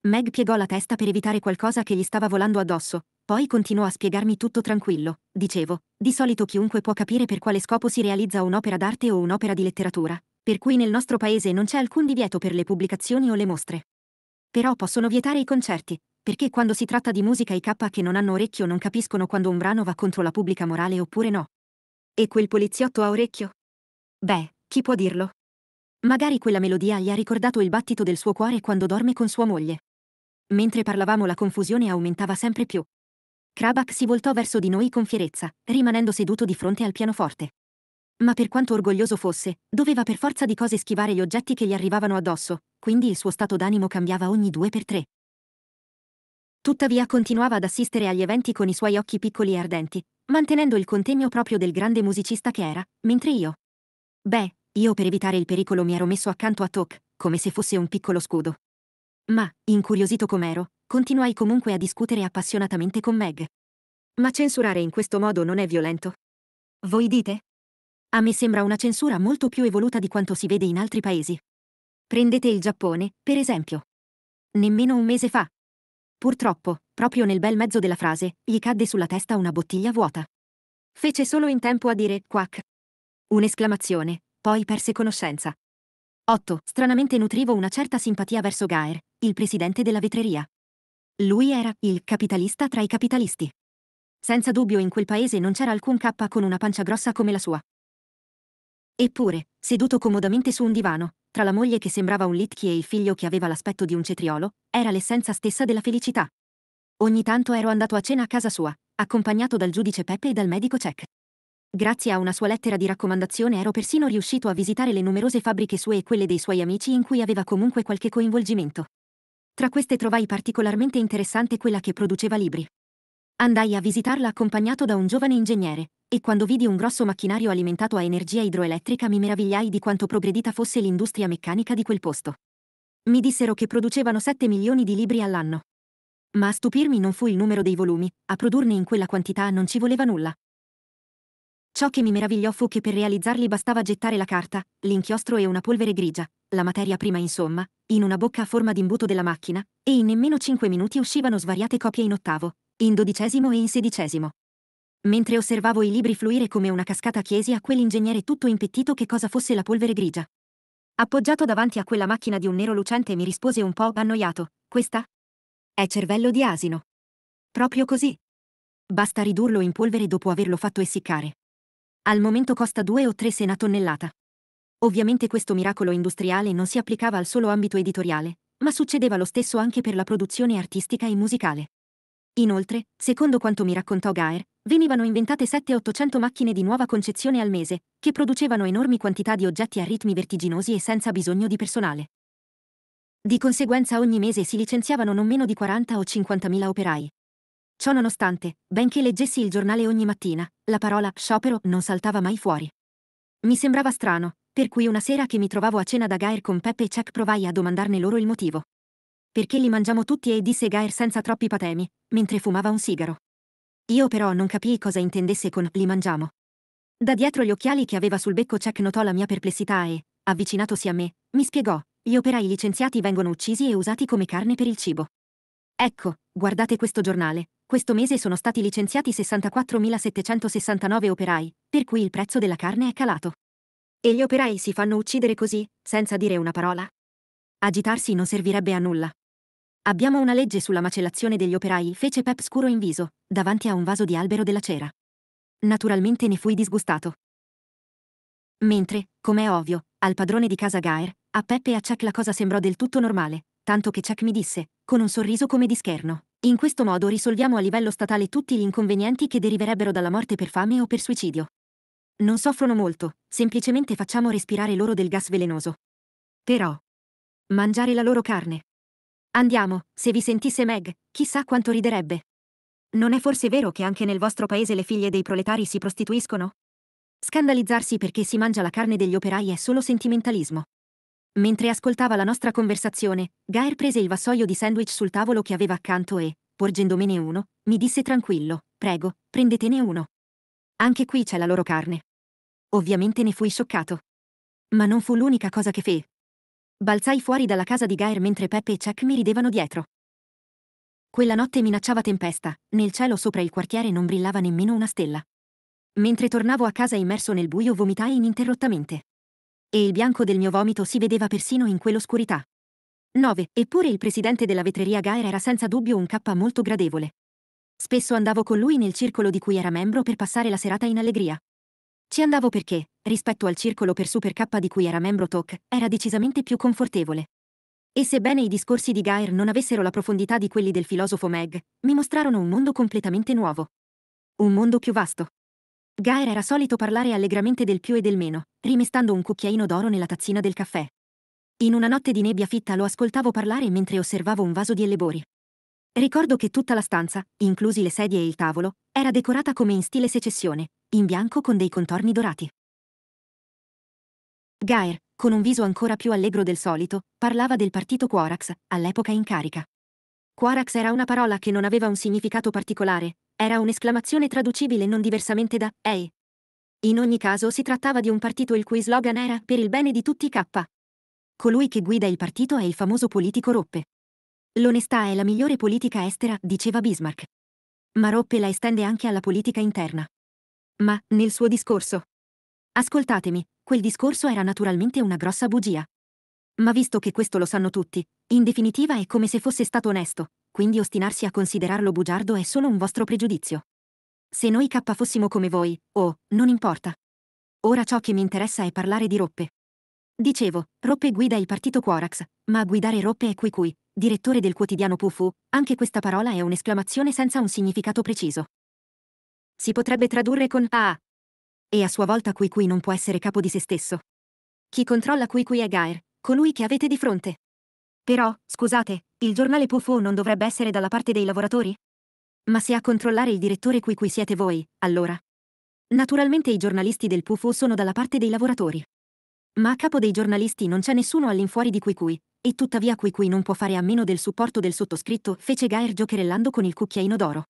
Meg piegò la testa per evitare qualcosa che gli stava volando addosso, poi continuò a spiegarmi tutto tranquillo. Dicevo, di solito chiunque può capire per quale scopo si realizza un'opera d'arte o un'opera di letteratura, per cui nel nostro paese non c'è alcun divieto per le pubblicazioni o le mostre. Però possono vietare i concerti, perché quando si tratta di musica i K che non hanno orecchio non capiscono quando un brano va contro la pubblica morale oppure no. E quel poliziotto ha orecchio? Beh, chi può dirlo? Magari quella melodia gli ha ricordato il battito del suo cuore quando dorme con sua moglie. Mentre parlavamo la confusione aumentava sempre più. Krabak si voltò verso di noi con fierezza, rimanendo seduto di fronte al pianoforte. Ma per quanto orgoglioso fosse, doveva per forza di cose schivare gli oggetti che gli arrivavano addosso, quindi il suo stato d'animo cambiava ogni due per tre. Tuttavia continuava ad assistere agli eventi con i suoi occhi piccoli e ardenti, mantenendo il contegno proprio del grande musicista che era, mentre io. Beh, io per evitare il pericolo mi ero messo accanto a Tok, come se fosse un piccolo scudo. Ma, incuriosito com'ero, continuai comunque a discutere appassionatamente con Meg. Ma censurare in questo modo non è violento? Voi dite? A me sembra una censura molto più evoluta di quanto si vede in altri paesi. Prendete il Giappone, per esempio. Nemmeno un mese fa. Purtroppo, proprio nel bel mezzo della frase, gli cadde sulla testa una bottiglia vuota. Fece solo in tempo a dire quack. Un'esclamazione, poi perse conoscenza. 8. Stranamente nutrivo una certa simpatia verso Gaer, il presidente della vetreria. Lui era il capitalista tra i capitalisti. Senza dubbio in quel paese non c'era alcun K con una pancia grossa come la sua. Eppure, seduto comodamente su un divano, tra la moglie che sembrava un litchi e il figlio che aveva l'aspetto di un cetriolo, era l'essenza stessa della felicità. Ogni tanto ero andato a cena a casa sua, accompagnato dal giudice Peppe e dal medico Cech. Grazie a una sua lettera di raccomandazione ero persino riuscito a visitare le numerose fabbriche sue e quelle dei suoi amici in cui aveva comunque qualche coinvolgimento. Tra queste trovai particolarmente interessante quella che produceva libri. Andai a visitarla accompagnato da un giovane ingegnere, e quando vidi un grosso macchinario alimentato a energia idroelettrica mi meravigliai di quanto progredita fosse l'industria meccanica di quel posto. Mi dissero che producevano 7 milioni di libri all'anno. Ma a stupirmi non fu il numero dei volumi, a produrne in quella quantità non ci voleva nulla. Ciò che mi meravigliò fu che per realizzarli bastava gettare la carta, l'inchiostro e una polvere grigia, la materia prima insomma, in una bocca a forma d'imbuto della macchina, e in nemmeno 5 minuti uscivano svariate copie in ottavo, in dodicesimo e in sedicesimo. Mentre osservavo i libri fluire come una cascata chiesi a quell'ingegnere tutto impettito che cosa fosse la polvere grigia. Appoggiato davanti a quella macchina di un nero lucente mi rispose un po' annoiato, questa? È cervello di asino. Proprio così. Basta ridurlo in polvere dopo averlo fatto essiccare. Al momento costa due o 3 sena tonnellata. Ovviamente questo miracolo industriale non si applicava al solo ambito editoriale, ma succedeva lo stesso anche per la produzione artistica e musicale. Inoltre, secondo quanto mi raccontò Gaer, venivano inventate 7-800 macchine di nuova concezione al mese, che producevano enormi quantità di oggetti a ritmi vertiginosi e senza bisogno di personale. Di conseguenza ogni mese si licenziavano non meno di 40 o 50.000 operai. Ciò nonostante, benché leggessi il giornale ogni mattina, la parola sciopero non saltava mai fuori. Mi sembrava strano, per cui una sera che mi trovavo a cena da Gaer con Peppe e Chuck provai a domandarne loro il motivo perché li mangiamo tutti e disse Gair senza troppi patemi, mentre fumava un sigaro. Io però non capii cosa intendesse con li mangiamo. Da dietro gli occhiali che aveva sul becco Jack notò la mia perplessità e, avvicinatosi a me, mi spiegò, gli operai licenziati vengono uccisi e usati come carne per il cibo. Ecco, guardate questo giornale, questo mese sono stati licenziati 64.769 operai, per cui il prezzo della carne è calato. E gli operai si fanno uccidere così, senza dire una parola? Agitarsi non servirebbe a nulla. Abbiamo una legge sulla macellazione degli operai, fece Pep scuro in viso, davanti a un vaso di albero della cera. Naturalmente ne fui disgustato. Mentre, come è ovvio, al padrone di casa Gaer, a Pep e a Chuck la cosa sembrò del tutto normale, tanto che Chuck mi disse, con un sorriso come di scherno, in questo modo risolviamo a livello statale tutti gli inconvenienti che deriverebbero dalla morte per fame o per suicidio. Non soffrono molto, semplicemente facciamo respirare loro del gas velenoso. Però... Mangiare la loro carne. Andiamo, se vi sentisse Meg, chissà quanto riderebbe. Non è forse vero che anche nel vostro paese le figlie dei proletari si prostituiscono? Scandalizzarsi perché si mangia la carne degli operai è solo sentimentalismo. Mentre ascoltava la nostra conversazione, Gaer prese il vassoio di sandwich sul tavolo che aveva accanto e, porgendomene uno, mi disse tranquillo, prego, prendetene uno. Anche qui c'è la loro carne. Ovviamente ne fui scioccato. Ma non fu l'unica cosa che fe. Balzai fuori dalla casa di Gair mentre Peppe e Chuck mi ridevano dietro. Quella notte minacciava tempesta, nel cielo sopra il quartiere non brillava nemmeno una stella. Mentre tornavo a casa immerso nel buio vomitai ininterrottamente. E il bianco del mio vomito si vedeva persino in quell'oscurità. 9. Eppure il presidente della vetreria Gair era senza dubbio un K molto gradevole. Spesso andavo con lui nel circolo di cui era membro per passare la serata in allegria. Ci andavo perché, rispetto al circolo per Super K di cui era membro Tok, era decisamente più confortevole. E sebbene i discorsi di Gair non avessero la profondità di quelli del filosofo Meg, mi mostrarono un mondo completamente nuovo. Un mondo più vasto. Gair era solito parlare allegramente del più e del meno, rimestando un cucchiaino d'oro nella tazzina del caffè. In una notte di nebbia fitta lo ascoltavo parlare mentre osservavo un vaso di ellebori. Ricordo che tutta la stanza, inclusi le sedie e il tavolo, era decorata come in stile secessione, in bianco con dei contorni dorati. Gaer, con un viso ancora più allegro del solito, parlava del partito Quorax, all'epoca in carica. Quorax era una parola che non aveva un significato particolare, era un'esclamazione traducibile non diversamente da «Ehi». In ogni caso si trattava di un partito il cui slogan era «Per il bene di tutti K». Colui che guida il partito è il famoso politico Roppe. L'onestà è la migliore politica estera, diceva Bismarck. Ma Roppe la estende anche alla politica interna ma nel suo discorso. Ascoltatemi, quel discorso era naturalmente una grossa bugia. Ma visto che questo lo sanno tutti, in definitiva è come se fosse stato onesto, quindi ostinarsi a considerarlo bugiardo è solo un vostro pregiudizio. Se noi K fossimo come voi, oh, non importa. Ora ciò che mi interessa è parlare di Roppe. Dicevo, Roppe guida il partito Quorax, ma a guidare Roppe è Kui Kui, direttore del quotidiano Pufu, anche questa parola è un'esclamazione senza un significato preciso si potrebbe tradurre con A. E a sua volta qui qui non può essere capo di se stesso. Chi controlla qui qui è Gaer, colui che avete di fronte. Però, scusate, il giornale Pofo non dovrebbe essere dalla parte dei lavoratori? Ma se a controllare il direttore qui qui siete voi, allora. Naturalmente i giornalisti del Pufo sono dalla parte dei lavoratori. Ma a capo dei giornalisti non c'è nessuno all'infuori di cui cui, e tuttavia cui cui non può fare a meno del supporto del sottoscritto, fece Gaer giocherellando con il cucchiaino d'oro.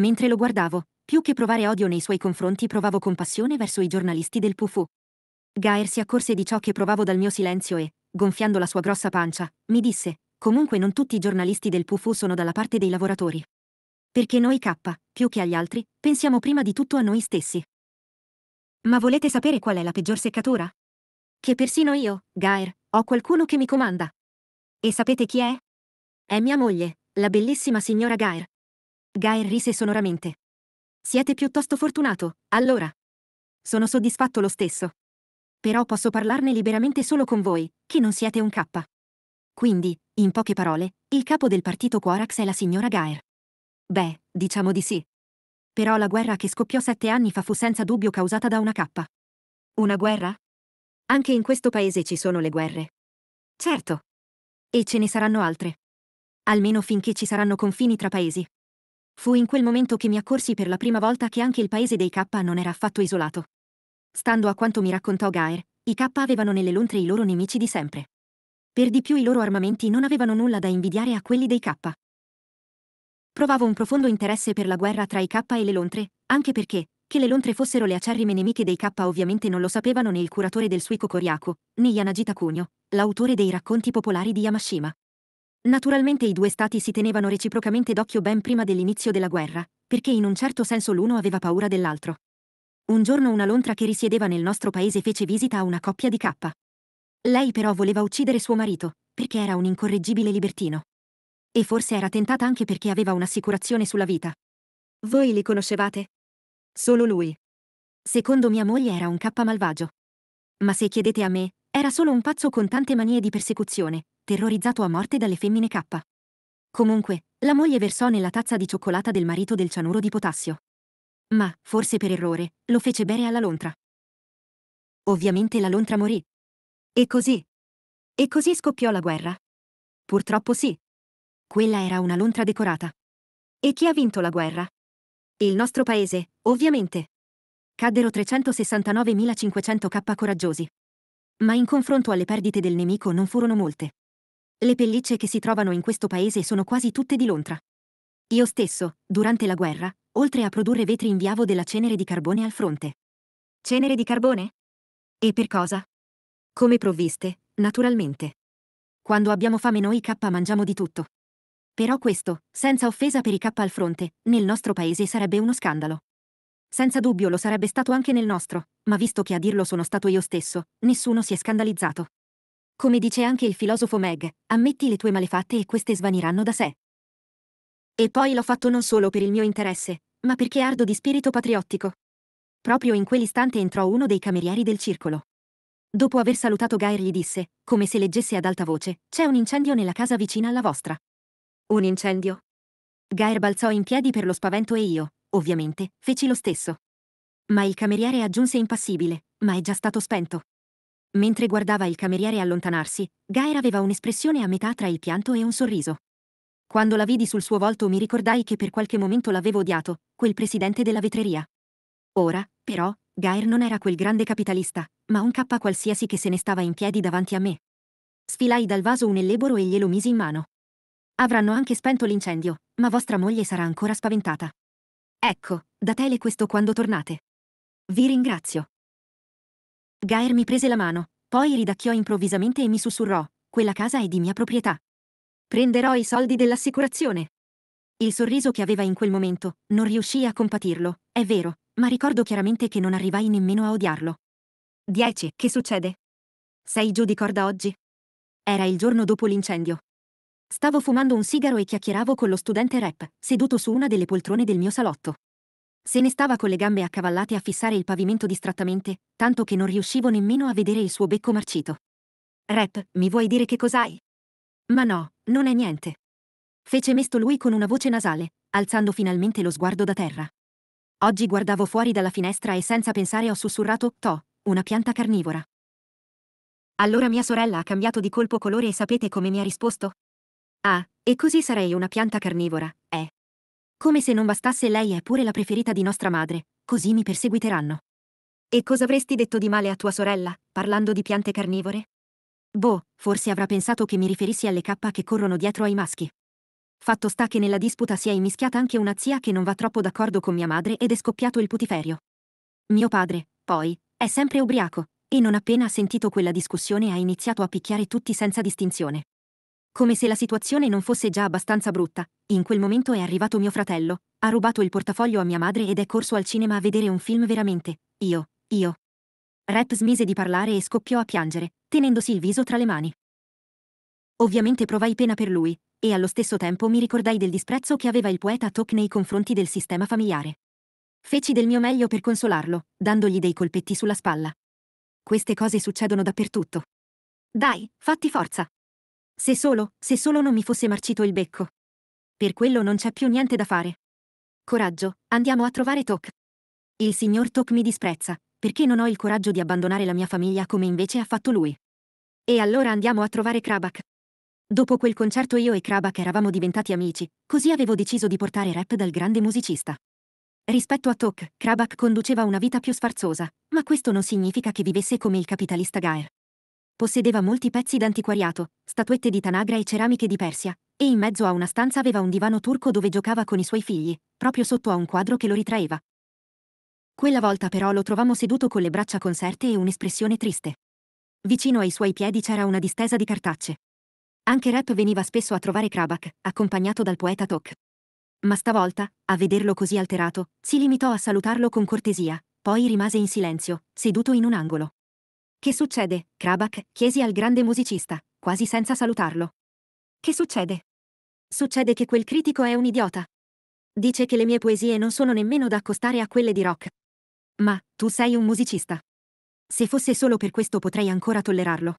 Mentre lo guardavo, più che provare odio nei suoi confronti provavo compassione verso i giornalisti del Pufu. Gaer si accorse di ciò che provavo dal mio silenzio e, gonfiando la sua grossa pancia, mi disse, comunque non tutti i giornalisti del Pufu sono dalla parte dei lavoratori. Perché noi K, più che agli altri, pensiamo prima di tutto a noi stessi. Ma volete sapere qual è la peggior seccatura? Che persino io, Gaer, ho qualcuno che mi comanda. E sapete chi è? È mia moglie, la bellissima signora Gaer. Gaer rise sonoramente. Siete piuttosto fortunato, allora. Sono soddisfatto lo stesso. Però posso parlarne liberamente solo con voi, che non siete un K. Quindi, in poche parole, il capo del partito Quorax è la signora Gaer. Beh, diciamo di sì. Però la guerra che scoppiò sette anni fa fu senza dubbio causata da una K. Una guerra? Anche in questo paese ci sono le guerre. Certo. E ce ne saranno altre. Almeno finché ci saranno confini tra paesi. Fu in quel momento che mi accorsi per la prima volta che anche il paese dei K non era affatto isolato. Stando a quanto mi raccontò Gaer, i K avevano nelle lontre i loro nemici di sempre. Per di più i loro armamenti non avevano nulla da invidiare a quelli dei K. Provavo un profondo interesse per la guerra tra i K e le lontre, anche perché, che le lontre fossero le acerrime nemiche dei K ovviamente non lo sapevano né il curatore del Suiko Koryaku, né Yanagita Kunio, l'autore dei racconti popolari di Yamashima. Naturalmente i due stati si tenevano reciprocamente d'occhio ben prima dell'inizio della guerra, perché in un certo senso l'uno aveva paura dell'altro. Un giorno una lontra che risiedeva nel nostro paese fece visita a una coppia di K. Lei però voleva uccidere suo marito, perché era un incorreggibile libertino. E forse era tentata anche perché aveva un'assicurazione sulla vita. Voi li conoscevate? Solo lui. Secondo mia moglie era un K malvagio. Ma se chiedete a me, era solo un pazzo con tante manie di persecuzione, terrorizzato a morte dalle femmine K. Comunque, la moglie versò nella tazza di cioccolata del marito del cianuro di potassio. Ma, forse per errore, lo fece bere alla lontra. Ovviamente la lontra morì. E così. E così scoppiò la guerra. Purtroppo sì. Quella era una lontra decorata. E chi ha vinto la guerra? Il nostro paese, ovviamente. Caddero 369.500 K coraggiosi. Ma in confronto alle perdite del nemico non furono molte. Le pellicce che si trovano in questo paese sono quasi tutte di Londra. Io stesso, durante la guerra, oltre a produrre vetri inviavo della cenere di carbone al fronte. Cenere di carbone? E per cosa? Come provviste, naturalmente. Quando abbiamo fame noi K mangiamo di tutto. Però questo, senza offesa per i K al fronte, nel nostro paese sarebbe uno scandalo. Senza dubbio lo sarebbe stato anche nel nostro, ma visto che a dirlo sono stato io stesso, nessuno si è scandalizzato. Come dice anche il filosofo Meg, ammetti le tue malefatte e queste svaniranno da sé. E poi l'ho fatto non solo per il mio interesse, ma perché ardo di spirito patriottico. Proprio in quell'istante entrò uno dei camerieri del circolo. Dopo aver salutato Gair gli disse, come se leggesse ad alta voce, c'è un incendio nella casa vicina alla vostra. Un incendio? Gair balzò in piedi per lo spavento e io, ovviamente, feci lo stesso. Ma il cameriere aggiunse impassibile, ma è già stato spento. Mentre guardava il cameriere allontanarsi, Gair aveva un'espressione a metà tra il pianto e un sorriso. Quando la vidi sul suo volto mi ricordai che per qualche momento l'avevo odiato, quel presidente della vetreria. Ora, però, Gair non era quel grande capitalista, ma un cappa qualsiasi che se ne stava in piedi davanti a me. Sfilai dal vaso un elleboro e glielo misi in mano. Avranno anche spento l'incendio, ma vostra moglie sarà ancora spaventata. Ecco, datele questo quando tornate. Vi ringrazio. Gaer mi prese la mano, poi ridacchiò improvvisamente e mi sussurrò, quella casa è di mia proprietà. Prenderò i soldi dell'assicurazione. Il sorriso che aveva in quel momento, non riuscii a compatirlo, è vero, ma ricordo chiaramente che non arrivai nemmeno a odiarlo. 10. Che succede? Sei giù di corda oggi? Era il giorno dopo l'incendio. Stavo fumando un sigaro e chiacchieravo con lo studente rap, seduto su una delle poltrone del mio salotto. Se ne stava con le gambe accavallate a fissare il pavimento distrattamente, tanto che non riuscivo nemmeno a vedere il suo becco marcito. Rap, mi vuoi dire che cos'hai? Ma no, non è niente. Fece mesto lui con una voce nasale, alzando finalmente lo sguardo da terra. Oggi guardavo fuori dalla finestra e senza pensare ho sussurrato, To, una pianta carnivora. Allora mia sorella ha cambiato di colpo colore e sapete come mi ha risposto? Ah, e così sarei una pianta carnivora, eh. Come se non bastasse lei è pure la preferita di nostra madre, così mi perseguiteranno. E cosa avresti detto di male a tua sorella, parlando di piante carnivore? Boh, forse avrà pensato che mi riferissi alle K che corrono dietro ai maschi. Fatto sta che nella disputa si è immischiata anche una zia che non va troppo d'accordo con mia madre ed è scoppiato il putiferio. Mio padre, poi, è sempre ubriaco, e non appena ha sentito quella discussione ha iniziato a picchiare tutti senza distinzione. Come se la situazione non fosse già abbastanza brutta, in quel momento è arrivato mio fratello, ha rubato il portafoglio a mia madre ed è corso al cinema a vedere un film veramente. Io, io. Rap smise di parlare e scoppiò a piangere, tenendosi il viso tra le mani. Ovviamente provai pena per lui, e allo stesso tempo mi ricordai del disprezzo che aveva il poeta Tok nei confronti del sistema familiare. Feci del mio meglio per consolarlo, dandogli dei colpetti sulla spalla. Queste cose succedono dappertutto. Dai, fatti forza. Se solo, se solo non mi fosse marcito il becco. Per quello non c'è più niente da fare. Coraggio, andiamo a trovare Tok. Il signor Tok mi disprezza, perché non ho il coraggio di abbandonare la mia famiglia come invece ha fatto lui. E allora andiamo a trovare Krabak. Dopo quel concerto io e Krabak eravamo diventati amici, così avevo deciso di portare rap dal grande musicista. Rispetto a Tok, Krabak conduceva una vita più sfarzosa, ma questo non significa che vivesse come il capitalista Gaer. Possedeva molti pezzi d'antiquariato, statuette di Tanagra e ceramiche di Persia, e in mezzo a una stanza aveva un divano turco dove giocava con i suoi figli, proprio sotto a un quadro che lo ritraeva. Quella volta però lo trovammo seduto con le braccia conserte e un'espressione triste. Vicino ai suoi piedi c'era una distesa di cartacce. Anche Rep veniva spesso a trovare Krabak, accompagnato dal poeta Tok. Ma stavolta, a vederlo così alterato, si limitò a salutarlo con cortesia, poi rimase in silenzio, seduto in un angolo. Che succede, Krabak? chiesi al grande musicista, quasi senza salutarlo. Che succede? Succede che quel critico è un idiota. Dice che le mie poesie non sono nemmeno da accostare a quelle di rock. Ma, tu sei un musicista. Se fosse solo per questo potrei ancora tollerarlo.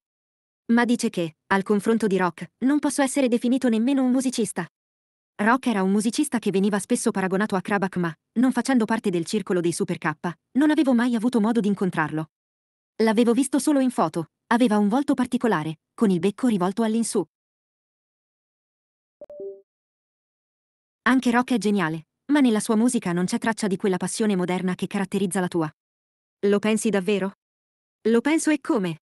Ma dice che, al confronto di rock, non posso essere definito nemmeno un musicista. Rock era un musicista che veniva spesso paragonato a Krabak ma, non facendo parte del circolo dei Super K, non avevo mai avuto modo di incontrarlo. L'avevo visto solo in foto. Aveva un volto particolare, con il becco rivolto all'insù. Anche rock è geniale, ma nella sua musica non c'è traccia di quella passione moderna che caratterizza la tua. Lo pensi davvero? Lo penso e come?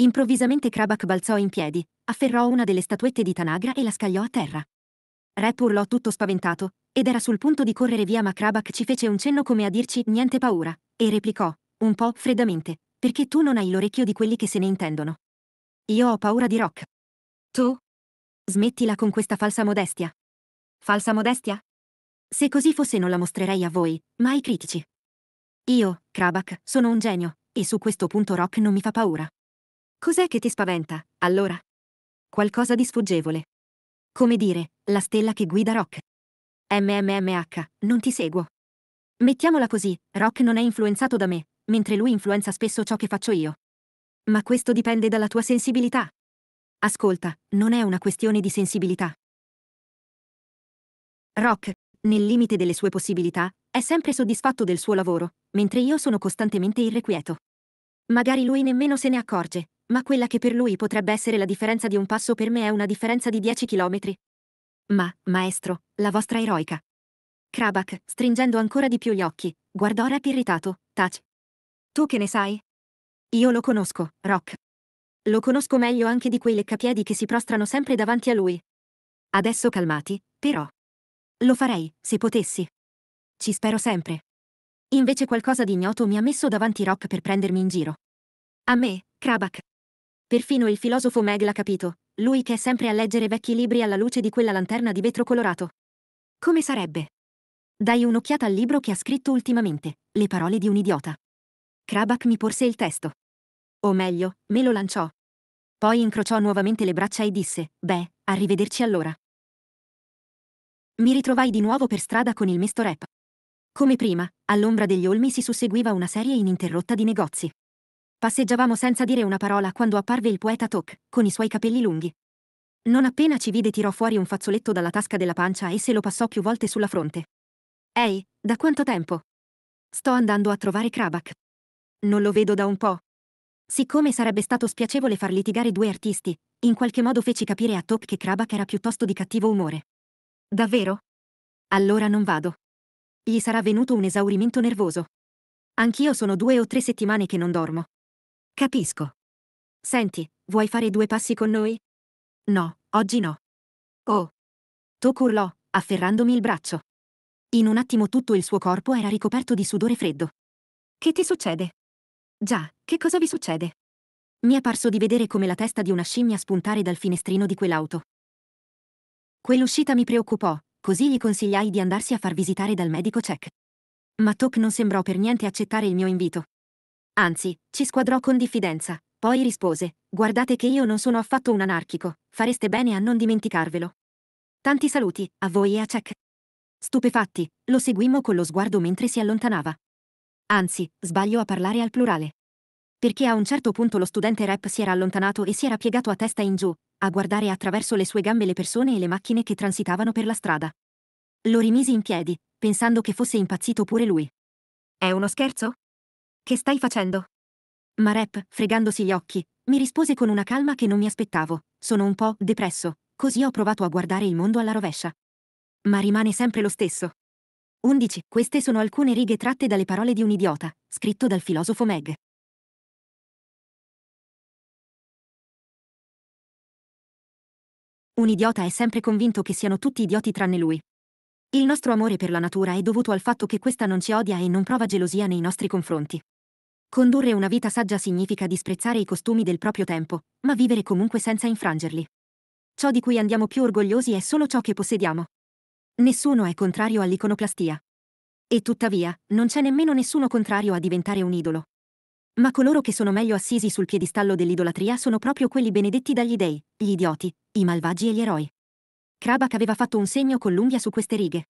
Improvvisamente Krabak balzò in piedi, afferrò una delle statuette di Tanagra e la scagliò a terra. Rep urlò tutto spaventato, ed era sul punto di correre via ma Krabak ci fece un cenno come a dirci niente paura, e replicò, un po' freddamente, perché tu non hai l'orecchio di quelli che se ne intendono. Io ho paura di rock. Tu? Smettila con questa falsa modestia. Falsa modestia? Se così fosse non la mostrerei a voi, ma ai critici. Io, Krabak, sono un genio, e su questo punto Rock non mi fa paura. Cos'è che ti spaventa, allora? Qualcosa di sfuggevole. Come dire, la stella che guida Rock. MMMH, non ti seguo. Mettiamola così, Rock non è influenzato da me, mentre lui influenza spesso ciò che faccio io. Ma questo dipende dalla tua sensibilità. Ascolta, non è una questione di sensibilità. Rock, nel limite delle sue possibilità, è sempre soddisfatto del suo lavoro, mentre io sono costantemente irrequieto. Magari lui nemmeno se ne accorge, ma quella che per lui potrebbe essere la differenza di un passo per me è una differenza di 10 chilometri. Ma, maestro, la vostra eroica. Krabak, stringendo ancora di più gli occhi, guardò Rap irritato, taci. Tu che ne sai? Io lo conosco, Rock. Lo conosco meglio anche di quei leccapiedi che si prostrano sempre davanti a lui. Adesso calmati, però. Lo farei, se potessi. Ci spero sempre. Invece qualcosa di ignoto mi ha messo davanti Rock per prendermi in giro. A me, Krabak. Perfino il filosofo Meg l'ha capito, lui che è sempre a leggere vecchi libri alla luce di quella lanterna di vetro colorato. Come sarebbe? Dai un'occhiata al libro che ha scritto ultimamente, Le parole di un idiota. Krabak mi porse il testo. O meglio, me lo lanciò. Poi incrociò nuovamente le braccia e disse, beh, arrivederci allora. Mi ritrovai di nuovo per strada con il mesto rap. Come prima, all'ombra degli olmi si susseguiva una serie ininterrotta di negozi. Passeggiavamo senza dire una parola quando apparve il poeta Tok, con i suoi capelli lunghi. Non appena ci vide tirò fuori un fazzoletto dalla tasca della pancia e se lo passò più volte sulla fronte. Ehi, da quanto tempo? Sto andando a trovare Krabak. Non lo vedo da un po'. Siccome sarebbe stato spiacevole far litigare due artisti, in qualche modo feci capire a Top che Krabak era piuttosto di cattivo umore. Davvero? Allora non vado. Gli sarà venuto un esaurimento nervoso. Anch'io sono due o tre settimane che non dormo. Capisco. Senti, vuoi fare due passi con noi? No, oggi no. Oh. Tok urlò, afferrandomi il braccio. In un attimo tutto il suo corpo era ricoperto di sudore freddo. Che ti succede? Già, che cosa vi succede? Mi è parso di vedere come la testa di una scimmia spuntare dal finestrino di quell'auto. Quell'uscita mi preoccupò, così gli consigliai di andarsi a far visitare dal medico Cech. Ma Tok non sembrò per niente accettare il mio invito. Anzi, ci squadrò con diffidenza, poi rispose, guardate che io non sono affatto un anarchico, fareste bene a non dimenticarvelo. Tanti saluti, a voi e a Cech. Stupefatti, lo seguimmo con lo sguardo mentre si allontanava. Anzi, sbaglio a parlare al plurale. Perché a un certo punto lo studente rap si era allontanato e si era piegato a testa in giù, a guardare attraverso le sue gambe le persone e le macchine che transitavano per la strada. Lo rimisi in piedi, pensando che fosse impazzito pure lui. È uno scherzo? Che stai facendo? Ma Rep, fregandosi gli occhi, mi rispose con una calma che non mi aspettavo. Sono un po' depresso, così ho provato a guardare il mondo alla rovescia. Ma rimane sempre lo stesso. 11. Queste sono alcune righe tratte dalle parole di un idiota, scritto dal filosofo Meg. Un idiota è sempre convinto che siano tutti idioti tranne lui. Il nostro amore per la natura è dovuto al fatto che questa non ci odia e non prova gelosia nei nostri confronti. Condurre una vita saggia significa disprezzare i costumi del proprio tempo, ma vivere comunque senza infrangerli. Ciò di cui andiamo più orgogliosi è solo ciò che possediamo. Nessuno è contrario all'iconoplastia. E tuttavia, non c'è nemmeno nessuno contrario a diventare un idolo. Ma coloro che sono meglio assisi sul piedistallo dell'idolatria sono proprio quelli benedetti dagli dei, gli idioti, i malvagi e gli eroi. Krabak aveva fatto un segno con l'unghia su queste righe.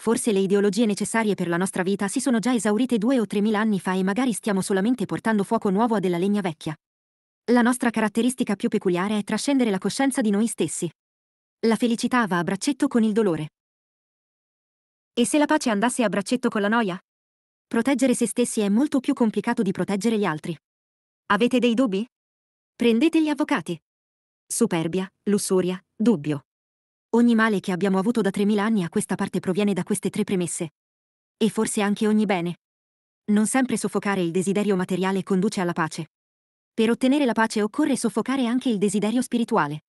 Forse le ideologie necessarie per la nostra vita si sono già esaurite due o tremila anni fa e magari stiamo solamente portando fuoco nuovo a della legna vecchia. La nostra caratteristica più peculiare è trascendere la coscienza di noi stessi. La felicità va a braccetto con il dolore. E se la pace andasse a braccetto con la noia? Proteggere se stessi è molto più complicato di proteggere gli altri. Avete dei dubbi? Prendete gli avvocati. Superbia, lussuria, dubbio. Ogni male che abbiamo avuto da 3.000 anni a questa parte proviene da queste tre premesse. E forse anche ogni bene. Non sempre soffocare il desiderio materiale conduce alla pace. Per ottenere la pace occorre soffocare anche il desiderio spirituale.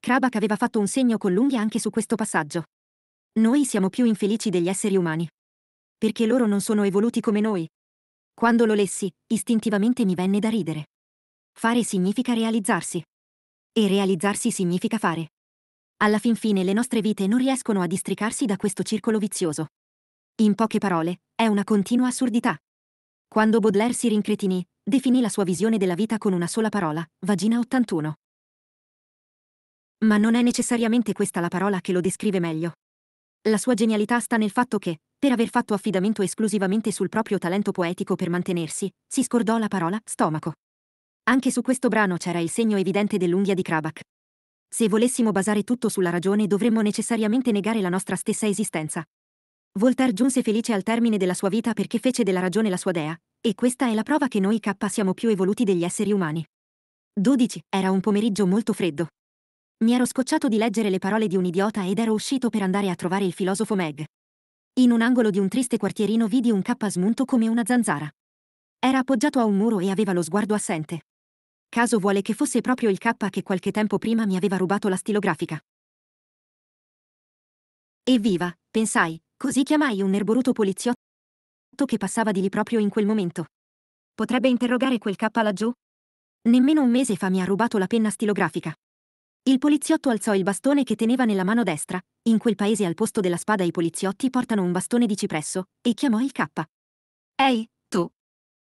Krabak aveva fatto un segno con l'unghia anche su questo passaggio. Noi siamo più infelici degli esseri umani. Perché loro non sono evoluti come noi. Quando lo lessi, istintivamente mi venne da ridere. Fare significa realizzarsi. E realizzarsi significa fare. Alla fin fine le nostre vite non riescono a districarsi da questo circolo vizioso. In poche parole, è una continua assurdità. Quando Baudelaire si rincretinì, definì la sua visione della vita con una sola parola, vagina 81. Ma non è necessariamente questa la parola che lo descrive meglio. La sua genialità sta nel fatto che, per aver fatto affidamento esclusivamente sul proprio talento poetico per mantenersi, si scordò la parola stomaco. Anche su questo brano c'era il segno evidente dell'unghia di Krabak. Se volessimo basare tutto sulla ragione dovremmo necessariamente negare la nostra stessa esistenza. Voltaire giunse felice al termine della sua vita perché fece della ragione la sua dea, e questa è la prova che noi K siamo più evoluti degli esseri umani. 12. Era un pomeriggio molto freddo. Mi ero scocciato di leggere le parole di un idiota ed ero uscito per andare a trovare il filosofo Meg. In un angolo di un triste quartierino vidi un K smunto come una zanzara. Era appoggiato a un muro e aveva lo sguardo assente. Caso vuole che fosse proprio il K che qualche tempo prima mi aveva rubato la stilografica. Evviva, pensai, così chiamai un erboruto poliziotto che passava di lì proprio in quel momento. Potrebbe interrogare quel K laggiù? Nemmeno un mese fa mi ha rubato la penna stilografica. Il poliziotto alzò il bastone che teneva nella mano destra. In quel paese al posto della spada i poliziotti portano un bastone di cipresso, e chiamò il K. Ehi, tu.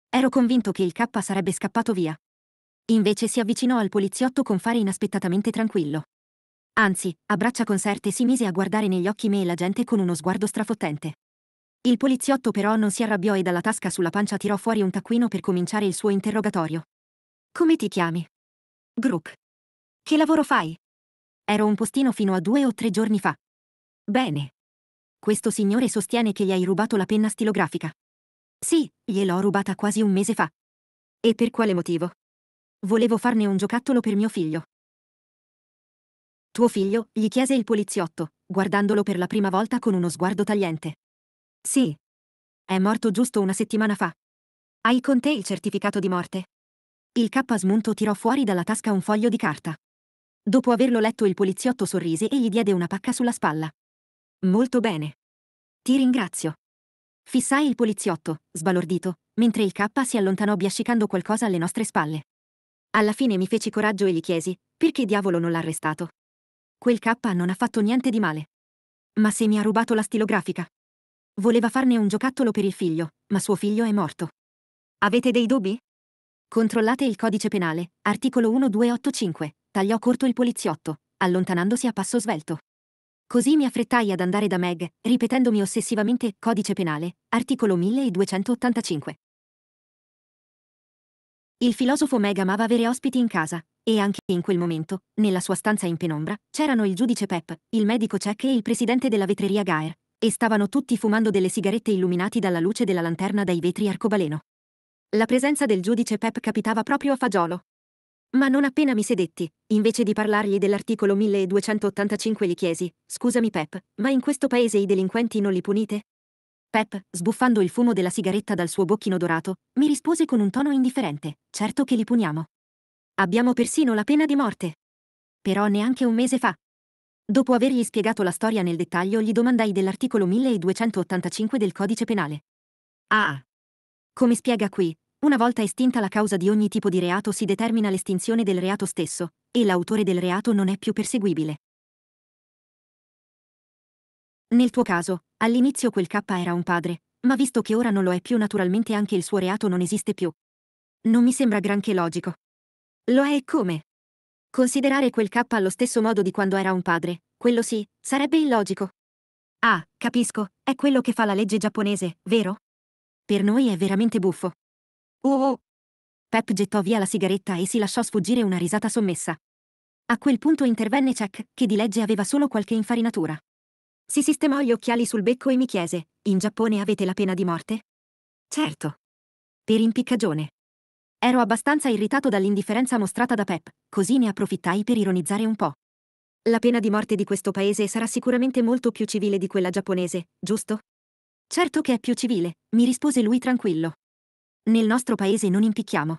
Ero convinto che il K sarebbe scappato via. Invece si avvicinò al poliziotto con fare inaspettatamente tranquillo. Anzi, a braccia conserte si mise a guardare negli occhi me e la gente con uno sguardo strafottente. Il poliziotto però non si arrabbiò e dalla tasca sulla pancia tirò fuori un taccuino per cominciare il suo interrogatorio. Come ti chiami? Brooke. Che lavoro fai? Ero un postino fino a due o tre giorni fa. Bene. Questo signore sostiene che gli hai rubato la penna stilografica. Sì, gliel'ho rubata quasi un mese fa. E per quale motivo? Volevo farne un giocattolo per mio figlio. Tuo figlio? gli chiese il poliziotto, guardandolo per la prima volta con uno sguardo tagliente. Sì. È morto giusto una settimana fa. Hai con te il certificato di morte? Il K smunto tirò fuori dalla tasca un foglio di carta. Dopo averlo letto il poliziotto sorrise e gli diede una pacca sulla spalla. Molto bene. Ti ringrazio. Fissai il poliziotto, sbalordito, mentre il K si allontanò biascicando qualcosa alle nostre spalle. Alla fine mi feci coraggio e gli chiesi, perché diavolo non l'ha arrestato? Quel K non ha fatto niente di male. Ma se mi ha rubato la stilografica. Voleva farne un giocattolo per il figlio, ma suo figlio è morto. Avete dei dubbi? Controllate il codice penale, articolo 1285, tagliò corto il poliziotto, allontanandosi a passo svelto. Così mi affrettai ad andare da Meg, ripetendomi ossessivamente codice penale, articolo 1285. Il filosofo Meg amava avere ospiti in casa, e anche in quel momento, nella sua stanza in penombra, c'erano il giudice Pep, il medico Cech e il presidente della vetreria Gaer, e stavano tutti fumando delle sigarette illuminati dalla luce della lanterna dai vetri arcobaleno. La presenza del giudice Pep capitava proprio a fagiolo. Ma non appena mi sedetti, invece di parlargli dell'articolo 1285 gli chiesi, scusami Pep, ma in questo paese i delinquenti non li punite? Pep, sbuffando il fumo della sigaretta dal suo bocchino dorato, mi rispose con un tono indifferente, certo che li puniamo. Abbiamo persino la pena di morte. Però neanche un mese fa. Dopo avergli spiegato la storia nel dettaglio, gli domandai dell'articolo 1285 del codice penale. Ah. ah come spiega qui, una volta estinta la causa di ogni tipo di reato si determina l'estinzione del reato stesso, e l'autore del reato non è più perseguibile. Nel tuo caso, all'inizio quel K era un padre, ma visto che ora non lo è più naturalmente anche il suo reato non esiste più. Non mi sembra granché logico. Lo è e come? Considerare quel K allo stesso modo di quando era un padre, quello sì, sarebbe illogico. Ah, capisco, è quello che fa la legge giapponese, vero? Per noi è veramente buffo. Oh, oh oh! Pep gettò via la sigaretta e si lasciò sfuggire una risata sommessa. A quel punto intervenne Jack, che di legge aveva solo qualche infarinatura. Si sistemò gli occhiali sul becco e mi chiese, in Giappone avete la pena di morte? Certo. Per impiccagione. Ero abbastanza irritato dall'indifferenza mostrata da Pep, così ne approfittai per ironizzare un po'. La pena di morte di questo paese sarà sicuramente molto più civile di quella giapponese, giusto? Certo che è più civile, mi rispose lui tranquillo. Nel nostro paese non impicchiamo.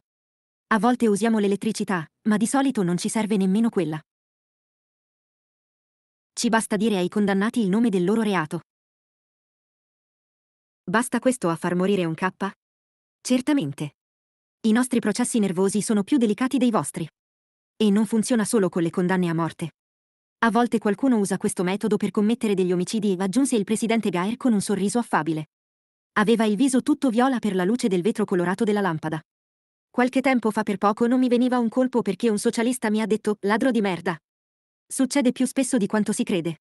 A volte usiamo l'elettricità, ma di solito non ci serve nemmeno quella. Ci basta dire ai condannati il nome del loro reato. Basta questo a far morire un K? Certamente. I nostri processi nervosi sono più delicati dei vostri. E non funziona solo con le condanne a morte. A volte qualcuno usa questo metodo per commettere degli omicidi, aggiunse il presidente Gaer con un sorriso affabile. Aveva il viso tutto viola per la luce del vetro colorato della lampada. Qualche tempo fa per poco non mi veniva un colpo perché un socialista mi ha detto ladro di merda. Succede più spesso di quanto si crede.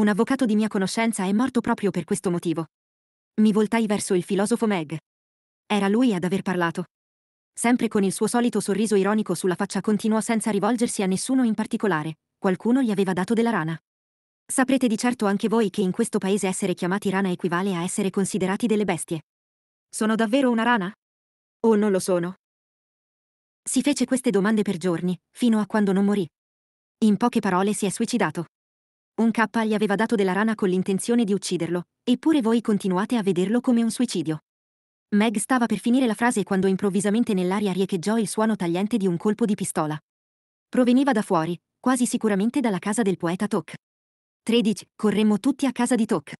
Un avvocato di mia conoscenza è morto proprio per questo motivo. Mi voltai verso il filosofo Meg. Era lui ad aver parlato. Sempre con il suo solito sorriso ironico sulla faccia continuò senza rivolgersi a nessuno in particolare. Qualcuno gli aveva dato della rana. Saprete di certo anche voi che in questo paese essere chiamati rana equivale a essere considerati delle bestie. Sono davvero una rana? O non lo sono? Si fece queste domande per giorni, fino a quando non morì. In poche parole si è suicidato. Un K gli aveva dato della rana con l'intenzione di ucciderlo, eppure voi continuate a vederlo come un suicidio. Meg stava per finire la frase quando improvvisamente nell'aria riecheggiò il suono tagliente di un colpo di pistola. Proveniva da fuori, quasi sicuramente dalla casa del poeta Tok. 13. Corremmo tutti a casa di Toc.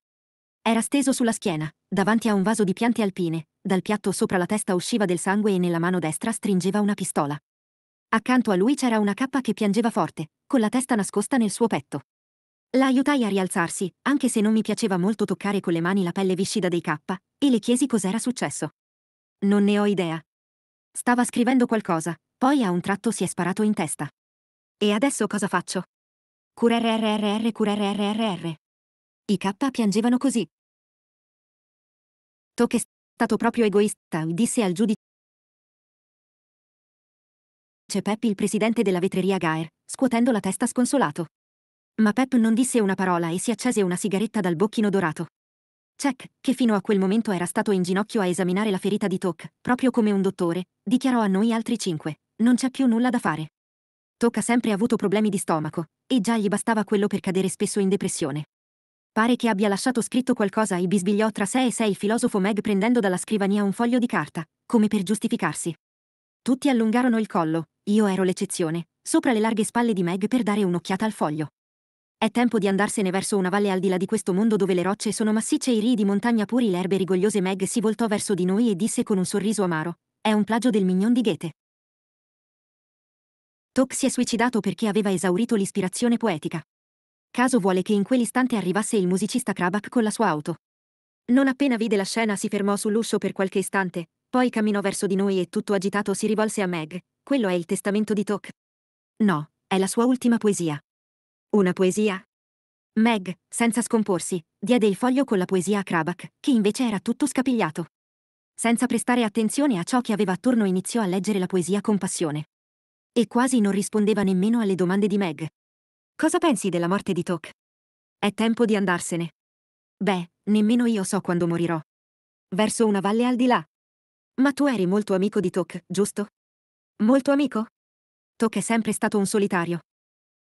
Era steso sulla schiena, davanti a un vaso di piante alpine, dal piatto sopra la testa usciva del sangue e nella mano destra stringeva una pistola. Accanto a lui c'era una cappa che piangeva forte, con la testa nascosta nel suo petto. La aiutai a rialzarsi, anche se non mi piaceva molto toccare con le mani la pelle viscida dei K, e le chiesi cos'era successo. Non ne ho idea. Stava scrivendo qualcosa, poi a un tratto si è sparato in testa. E adesso cosa faccio? Currrrrr currrrrr. I K piangevano così. è stato proprio egoista, disse al giudice C'è Pep il presidente della vetreria Gaer, scuotendo la testa sconsolato. Ma Pep non disse una parola e si accese una sigaretta dal bocchino dorato. Jack, che fino a quel momento era stato in ginocchio a esaminare la ferita di Tok, proprio come un dottore, dichiarò a noi altri cinque: Non c'è più nulla da fare. Tocca sempre avuto problemi di stomaco, e già gli bastava quello per cadere spesso in depressione. Pare che abbia lasciato scritto qualcosa e bisbigliò tra sé e sé il filosofo Meg prendendo dalla scrivania un foglio di carta, come per giustificarsi. Tutti allungarono il collo, io ero l'eccezione, sopra le larghe spalle di Meg per dare un'occhiata al foglio. È tempo di andarsene verso una valle al di là di questo mondo dove le rocce sono massicce e i rii di montagna puri le erbe rigogliose Meg si voltò verso di noi e disse con un sorriso amaro, è un plagio del mignon di Goethe. Tok si è suicidato perché aveva esaurito l'ispirazione poetica. Caso vuole che in quell'istante arrivasse il musicista Krabak con la sua auto. Non appena vide la scena si fermò sull'uscio per qualche istante, poi camminò verso di noi e tutto agitato si rivolse a Meg. Quello è il testamento di Tok. No, è la sua ultima poesia. Una poesia? Meg, senza scomporsi, diede il foglio con la poesia a Krabak, che invece era tutto scapigliato. Senza prestare attenzione a ciò che aveva attorno iniziò a leggere la poesia con passione. E quasi non rispondeva nemmeno alle domande di Meg. Cosa pensi della morte di Tok? È tempo di andarsene. Beh, nemmeno io so quando morirò. Verso una valle al di là. Ma tu eri molto amico di Tok, giusto? Molto amico? Tok è sempre stato un solitario.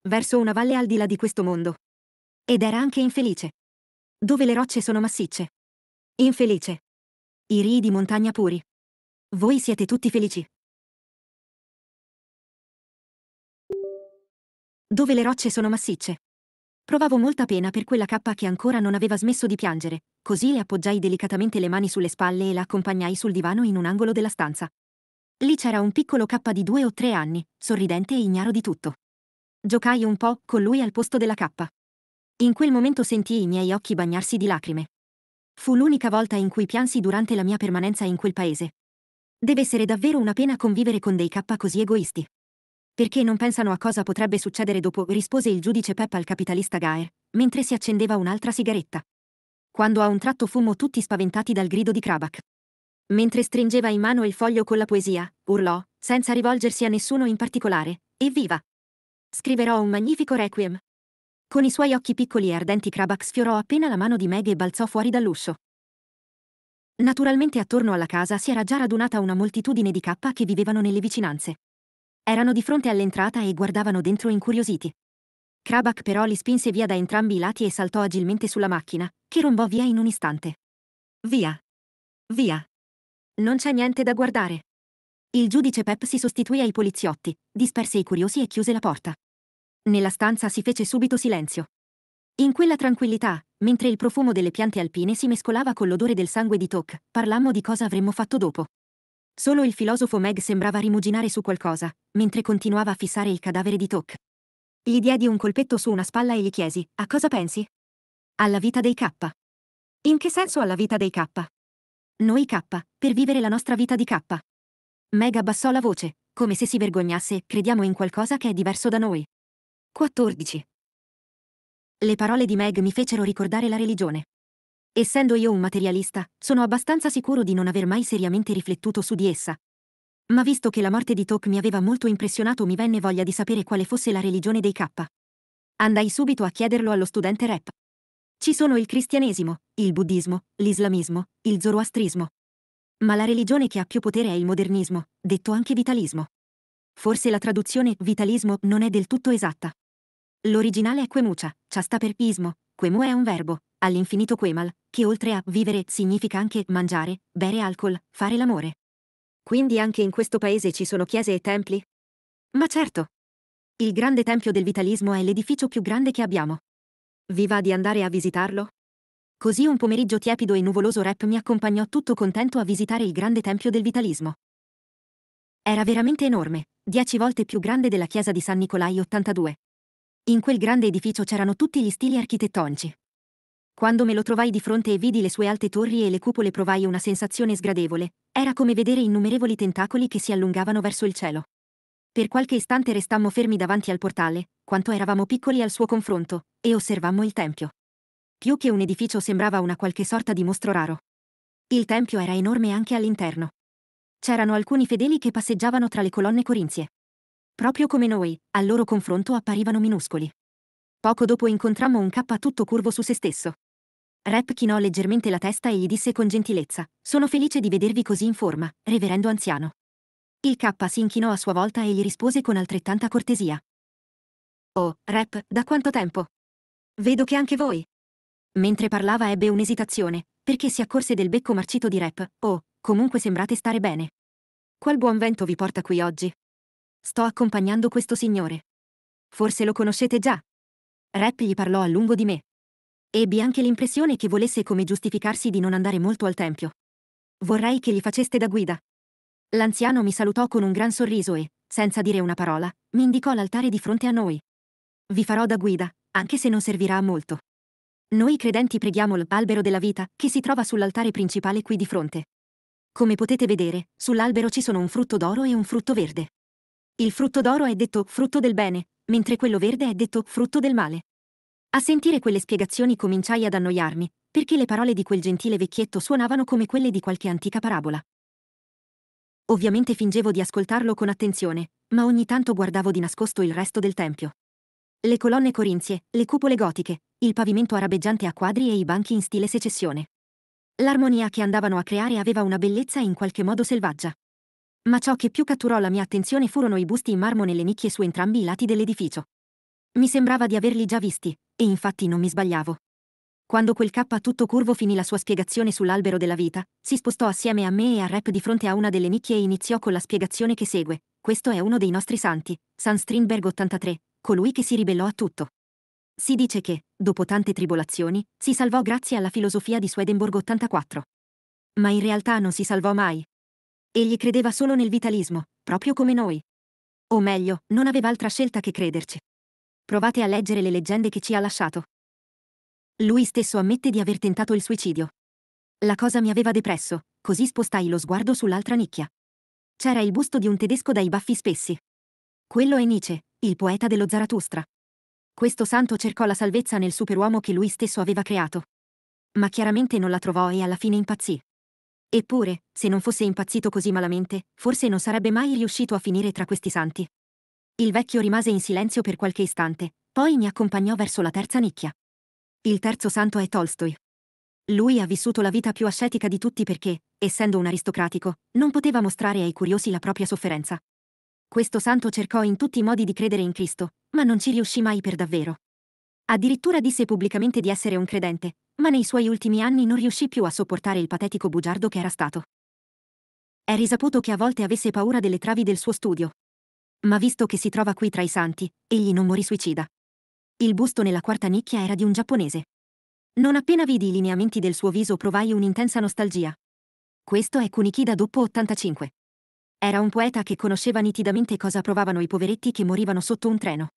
Verso una valle al di là di questo mondo. Ed era anche infelice. Dove le rocce sono massicce. Infelice. I rii di montagna puri. Voi siete tutti felici. dove le rocce sono massicce. Provavo molta pena per quella cappa che ancora non aveva smesso di piangere, così le appoggiai delicatamente le mani sulle spalle e la accompagnai sul divano in un angolo della stanza. Lì c'era un piccolo cappa di due o tre anni, sorridente e ignaro di tutto. Giocai un po' con lui al posto della cappa. In quel momento sentii i miei occhi bagnarsi di lacrime. Fu l'unica volta in cui piansi durante la mia permanenza in quel paese. Deve essere davvero una pena convivere con dei K così egoisti. Perché non pensano a cosa potrebbe succedere dopo, rispose il giudice Peppa al capitalista Gaer, mentre si accendeva un'altra sigaretta. Quando a un tratto fummo tutti spaventati dal grido di Krabak. Mentre stringeva in mano il foglio con la poesia, urlò, senza rivolgersi a nessuno in particolare, Evviva! Scriverò un magnifico requiem. Con i suoi occhi piccoli e ardenti Krabak sfiorò appena la mano di Meg e balzò fuori dall'uscio. Naturalmente attorno alla casa si era già radunata una moltitudine di K che vivevano nelle vicinanze. Erano di fronte all'entrata e guardavano dentro incuriositi. Krabak però li spinse via da entrambi i lati e saltò agilmente sulla macchina, che rombò via in un istante. Via. Via. Non c'è niente da guardare. Il giudice Pep si sostituì ai poliziotti, disperse i curiosi e chiuse la porta. Nella stanza si fece subito silenzio. In quella tranquillità, mentre il profumo delle piante alpine si mescolava con l'odore del sangue di Tok, parlammo di cosa avremmo fatto dopo. Solo il filosofo Meg sembrava rimuginare su qualcosa, mentre continuava a fissare il cadavere di Tok. Gli diedi un colpetto su una spalla e gli chiesi, a cosa pensi? Alla vita dei K. In che senso alla vita dei K? Noi K, per vivere la nostra vita di K. Meg abbassò la voce, come se si vergognasse, crediamo in qualcosa che è diverso da noi. 14. Le parole di Meg mi fecero ricordare la religione. Essendo io un materialista, sono abbastanza sicuro di non aver mai seriamente riflettuto su di essa. Ma visto che la morte di Tok mi aveva molto impressionato mi venne voglia di sapere quale fosse la religione dei K. Andai subito a chiederlo allo studente Rep. Ci sono il cristianesimo, il buddismo, l'islamismo, il zoroastrismo. Ma la religione che ha più potere è il modernismo, detto anche vitalismo. Forse la traduzione vitalismo non è del tutto esatta. L'originale è quemucia, ciasta per pismo, quemu è un verbo, all'infinito Quemal, che oltre a vivere significa anche mangiare, bere alcol, fare l'amore. Quindi anche in questo paese ci sono chiese e templi? Ma certo! Il grande tempio del vitalismo è l'edificio più grande che abbiamo. Vi va di andare a visitarlo? Così un pomeriggio tiepido e nuvoloso rap mi accompagnò tutto contento a visitare il grande tempio del vitalismo. Era veramente enorme, dieci volte più grande della chiesa di San Nicolai 82. In quel grande edificio c'erano tutti gli stili architettonici. Quando me lo trovai di fronte e vidi le sue alte torri e le cupole provai una sensazione sgradevole, era come vedere innumerevoli tentacoli che si allungavano verso il cielo. Per qualche istante restammo fermi davanti al portale, quanto eravamo piccoli al suo confronto, e osservammo il tempio. Più che un edificio sembrava una qualche sorta di mostro raro. Il tempio era enorme anche all'interno. C'erano alcuni fedeli che passeggiavano tra le colonne corinzie. Proprio come noi, al loro confronto apparivano minuscoli. Poco dopo incontrammo un K tutto curvo su se stesso. Rep chinò leggermente la testa e gli disse con gentilezza: Sono felice di vedervi così in forma, reverendo anziano. Il K si inchinò a sua volta e gli rispose con altrettanta cortesia. Oh, Rep, da quanto tempo? Vedo che anche voi. Mentre parlava ebbe un'esitazione, perché si accorse del becco marcito di Rep. Oh, comunque sembrate stare bene. Qual buon vento vi porta qui oggi? Sto accompagnando questo signore. Forse lo conoscete già. Rep gli parlò a lungo di me. Ebbi anche l'impressione che volesse come giustificarsi di non andare molto al tempio. Vorrei che gli faceste da guida. L'anziano mi salutò con un gran sorriso e, senza dire una parola, mi indicò l'altare di fronte a noi. Vi farò da guida, anche se non servirà a molto. Noi credenti preghiamo l'albero della vita, che si trova sull'altare principale qui di fronte. Come potete vedere, sull'albero ci sono un frutto d'oro e un frutto verde. Il frutto d'oro è detto frutto del bene, mentre quello verde è detto frutto del male. A sentire quelle spiegazioni cominciai ad annoiarmi, perché le parole di quel gentile vecchietto suonavano come quelle di qualche antica parabola. Ovviamente fingevo di ascoltarlo con attenzione, ma ogni tanto guardavo di nascosto il resto del tempio. Le colonne corinzie, le cupole gotiche, il pavimento arabeggiante a quadri e i banchi in stile secessione. L'armonia che andavano a creare aveva una bellezza in qualche modo selvaggia. Ma ciò che più catturò la mia attenzione furono i busti in marmo nelle nicchie su entrambi i lati dell'edificio. Mi sembrava di averli già visti, e infatti non mi sbagliavo. Quando quel K tutto curvo finì la sua spiegazione sull'albero della vita, si spostò assieme a me e a Rep di fronte a una delle nicchie e iniziò con la spiegazione che segue. Questo è uno dei nostri santi, San Strindberg 83, colui che si ribellò a tutto. Si dice che, dopo tante tribolazioni, si salvò grazie alla filosofia di Swedenborg 84. Ma in realtà non si salvò mai. Egli credeva solo nel vitalismo, proprio come noi. O meglio, non aveva altra scelta che crederci. Provate a leggere le leggende che ci ha lasciato. Lui stesso ammette di aver tentato il suicidio. La cosa mi aveva depresso, così spostai lo sguardo sull'altra nicchia. C'era il busto di un tedesco dai baffi spessi. Quello è Nietzsche, il poeta dello Zaratustra. Questo santo cercò la salvezza nel superuomo che lui stesso aveva creato. Ma chiaramente non la trovò e alla fine impazzì. Eppure, se non fosse impazzito così malamente, forse non sarebbe mai riuscito a finire tra questi santi. Il vecchio rimase in silenzio per qualche istante, poi mi accompagnò verso la terza nicchia. Il terzo santo è Tolstoi. Lui ha vissuto la vita più ascetica di tutti perché, essendo un aristocratico, non poteva mostrare ai curiosi la propria sofferenza. Questo santo cercò in tutti i modi di credere in Cristo, ma non ci riuscì mai per davvero. Addirittura disse pubblicamente di essere un credente, ma nei suoi ultimi anni non riuscì più a sopportare il patetico bugiardo che era stato. È risaputo che a volte avesse paura delle travi del suo studio, ma visto che si trova qui tra i santi, egli non morì suicida. Il busto nella quarta nicchia era di un giapponese. Non appena vidi i lineamenti del suo viso provai un'intensa nostalgia. Questo è Kunikida dopo 85. Era un poeta che conosceva nitidamente cosa provavano i poveretti che morivano sotto un treno.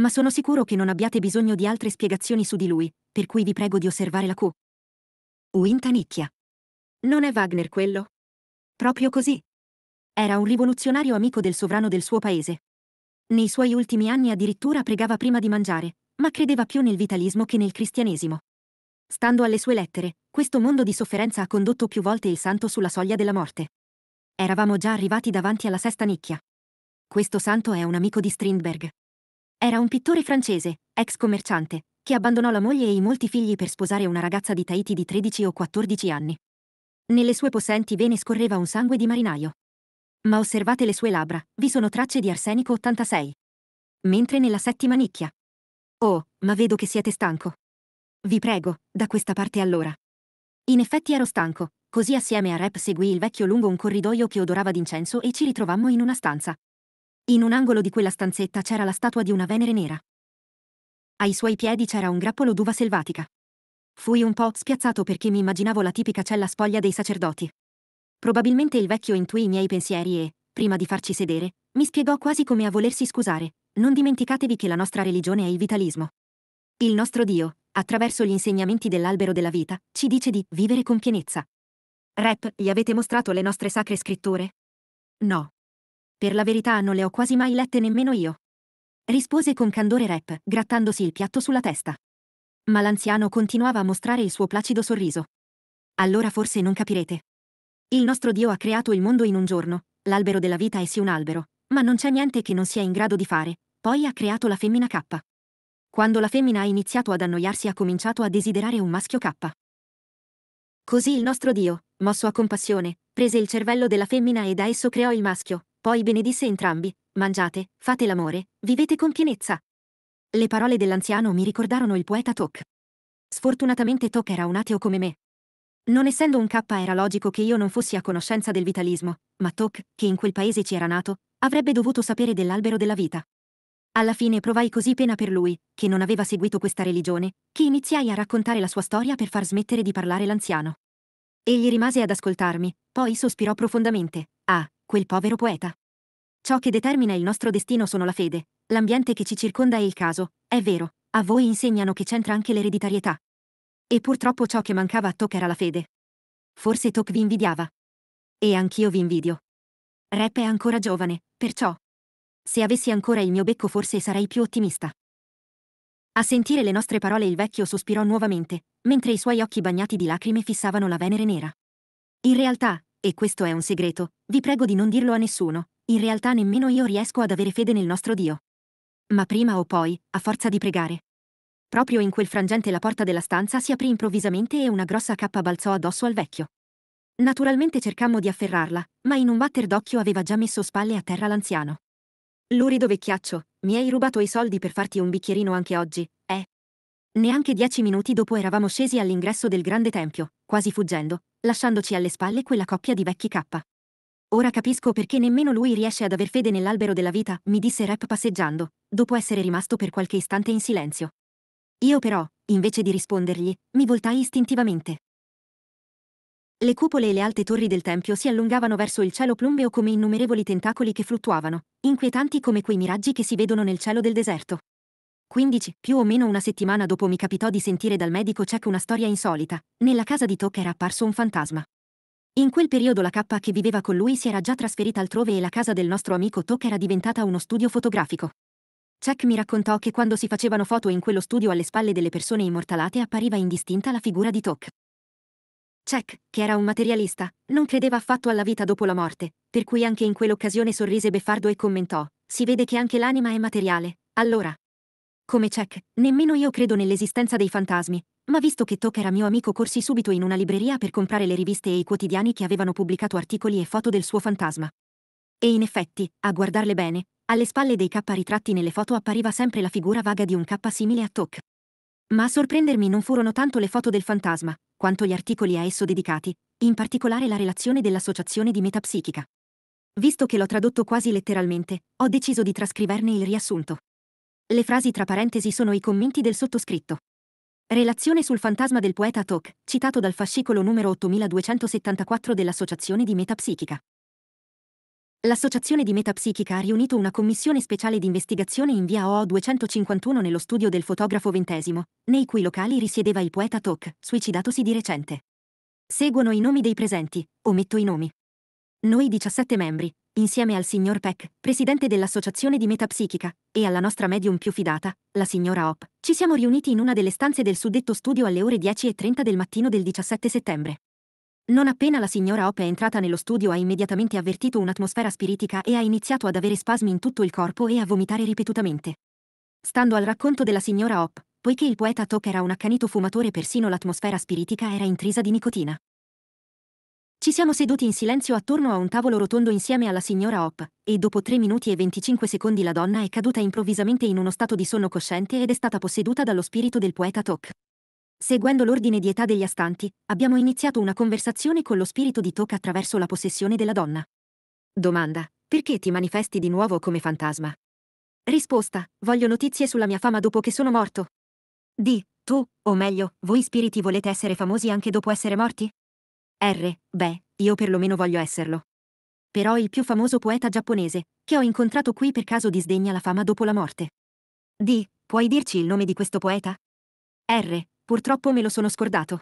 Ma sono sicuro che non abbiate bisogno di altre spiegazioni su di lui, per cui vi prego di osservare la Q. Uinta nicchia. Non è Wagner quello? Proprio così. Era un rivoluzionario amico del sovrano del suo paese. Nei suoi ultimi anni addirittura pregava prima di mangiare, ma credeva più nel vitalismo che nel cristianesimo. Stando alle sue lettere, questo mondo di sofferenza ha condotto più volte il santo sulla soglia della morte. Eravamo già arrivati davanti alla sesta nicchia. Questo santo è un amico di Strindberg. Era un pittore francese, ex commerciante, che abbandonò la moglie e i molti figli per sposare una ragazza di Tahiti di 13 o 14 anni. Nelle sue possenti vene scorreva un sangue di marinaio. Ma osservate le sue labbra, vi sono tracce di arsenico 86. Mentre nella settima nicchia. Oh, ma vedo che siete stanco. Vi prego, da questa parte allora. In effetti ero stanco, così assieme a Rep seguì il vecchio lungo un corridoio che odorava d'incenso e ci ritrovammo in una stanza. In un angolo di quella stanzetta c'era la statua di una Venere nera. Ai suoi piedi c'era un grappolo d'uva selvatica. Fui un po' spiazzato perché mi immaginavo la tipica cella spoglia dei sacerdoti. Probabilmente il vecchio intuì i miei pensieri e, prima di farci sedere, mi spiegò quasi come a volersi scusare. Non dimenticatevi che la nostra religione è il vitalismo. Il nostro Dio, attraverso gli insegnamenti dell'albero della vita, ci dice di vivere con pienezza. Rep, gli avete mostrato le nostre sacre scritture? No. Per la verità non le ho quasi mai lette nemmeno io. Rispose con candore Rep, grattandosi il piatto sulla testa. Ma l'anziano continuava a mostrare il suo placido sorriso. Allora forse non capirete. Il nostro Dio ha creato il mondo in un giorno, l'albero della vita è sì un albero, ma non c'è niente che non sia in grado di fare, poi ha creato la femmina K. Quando la femmina ha iniziato ad annoiarsi ha cominciato a desiderare un maschio K. Così il nostro Dio, mosso a compassione, prese il cervello della femmina e da esso creò il maschio, poi benedisse entrambi, mangiate, fate l'amore, vivete con pienezza. Le parole dell'anziano mi ricordarono il poeta Tok. Sfortunatamente Tok era un ateo come me, non essendo un K era logico che io non fossi a conoscenza del vitalismo, ma Tok, che in quel paese ci era nato, avrebbe dovuto sapere dell'albero della vita. Alla fine provai così pena per lui, che non aveva seguito questa religione, che iniziai a raccontare la sua storia per far smettere di parlare l'anziano. Egli rimase ad ascoltarmi, poi sospirò profondamente. Ah, quel povero poeta. Ciò che determina il nostro destino sono la fede, l'ambiente che ci circonda e il caso, è vero, a voi insegnano che c'entra anche l'ereditarietà. E purtroppo ciò che mancava a Tok era la fede. Forse Tok vi invidiava. E anch'io vi invidio. Rep è ancora giovane, perciò. Se avessi ancora il mio becco forse sarei più ottimista. A sentire le nostre parole il vecchio sospirò nuovamente, mentre i suoi occhi bagnati di lacrime fissavano la Venere nera. In realtà, e questo è un segreto, vi prego di non dirlo a nessuno, in realtà nemmeno io riesco ad avere fede nel nostro Dio. Ma prima o poi, a forza di pregare, Proprio in quel frangente la porta della stanza si aprì improvvisamente e una grossa cappa balzò addosso al vecchio. Naturalmente cercammo di afferrarla, ma in un batter d'occhio aveva già messo spalle a terra l'anziano. Lurido vecchiaccio, mi hai rubato i soldi per farti un bicchierino anche oggi, eh? Neanche dieci minuti dopo eravamo scesi all'ingresso del grande tempio, quasi fuggendo, lasciandoci alle spalle quella coppia di vecchi K. Ora capisco perché nemmeno lui riesce ad aver fede nell'albero della vita, mi disse Rep passeggiando, dopo essere rimasto per qualche istante in silenzio. Io però, invece di rispondergli, mi voltai istintivamente. Le cupole e le alte torri del tempio si allungavano verso il cielo plumbeo come innumerevoli tentacoli che fluttuavano, inquietanti come quei miraggi che si vedono nel cielo del deserto. 15, più o meno una settimana dopo mi capitò di sentire dal medico Cech una storia insolita. Nella casa di Tocca era apparso un fantasma. In quel periodo la cappa che viveva con lui si era già trasferita altrove e la casa del nostro amico Tocca era diventata uno studio fotografico. Chuck mi raccontò che quando si facevano foto in quello studio alle spalle delle persone immortalate appariva indistinta la figura di Tok. Chuck, che era un materialista, non credeva affatto alla vita dopo la morte, per cui anche in quell'occasione sorrise beffardo e commentò, si vede che anche l'anima è materiale, allora. Come Chuck, nemmeno io credo nell'esistenza dei fantasmi, ma visto che Tok era mio amico corsi subito in una libreria per comprare le riviste e i quotidiani che avevano pubblicato articoli e foto del suo fantasma. E in effetti, a guardarle bene, alle spalle dei K ritratti nelle foto appariva sempre la figura vaga di un K simile a Tok. Ma a sorprendermi non furono tanto le foto del fantasma, quanto gli articoli a esso dedicati, in particolare la relazione dell'Associazione di Metapsichica. Visto che l'ho tradotto quasi letteralmente, ho deciso di trascriverne il riassunto. Le frasi tra parentesi sono i commenti del sottoscritto. Relazione sul fantasma del poeta Tok, citato dal fascicolo numero 8274 dell'Associazione di Metapsichica. L'associazione di metapsichica ha riunito una commissione speciale di investigazione in via OO 251 nello studio del fotografo ventesimo, nei cui locali risiedeva il poeta Tok, suicidatosi di recente. Seguono i nomi dei presenti, ometto i nomi. Noi 17 membri, insieme al signor Peck, presidente dell'associazione di metapsichica, e alla nostra medium più fidata, la signora Hop, ci siamo riuniti in una delle stanze del suddetto studio alle ore 10.30 del mattino del 17 settembre. Non appena la signora Op è entrata nello studio ha immediatamente avvertito un'atmosfera spiritica e ha iniziato ad avere spasmi in tutto il corpo e a vomitare ripetutamente. Stando al racconto della signora Op, poiché il poeta Tok era un accanito fumatore persino l'atmosfera spiritica era intrisa di nicotina. Ci siamo seduti in silenzio attorno a un tavolo rotondo insieme alla signora Hop, e dopo 3 minuti e 25 secondi la donna è caduta improvvisamente in uno stato di sonno cosciente ed è stata posseduta dallo spirito del poeta Tok. Seguendo l'ordine di età degli astanti, abbiamo iniziato una conversazione con lo spirito di Toca attraverso la possessione della donna. Domanda. Perché ti manifesti di nuovo come fantasma? Risposta. Voglio notizie sulla mia fama dopo che sono morto. Di. Tu, o meglio, voi spiriti volete essere famosi anche dopo essere morti? R. Beh, io perlomeno voglio esserlo. Però il più famoso poeta giapponese, che ho incontrato qui per caso disdegna la fama dopo la morte. D. Puoi dirci il nome di questo poeta? R. Purtroppo me lo sono scordato.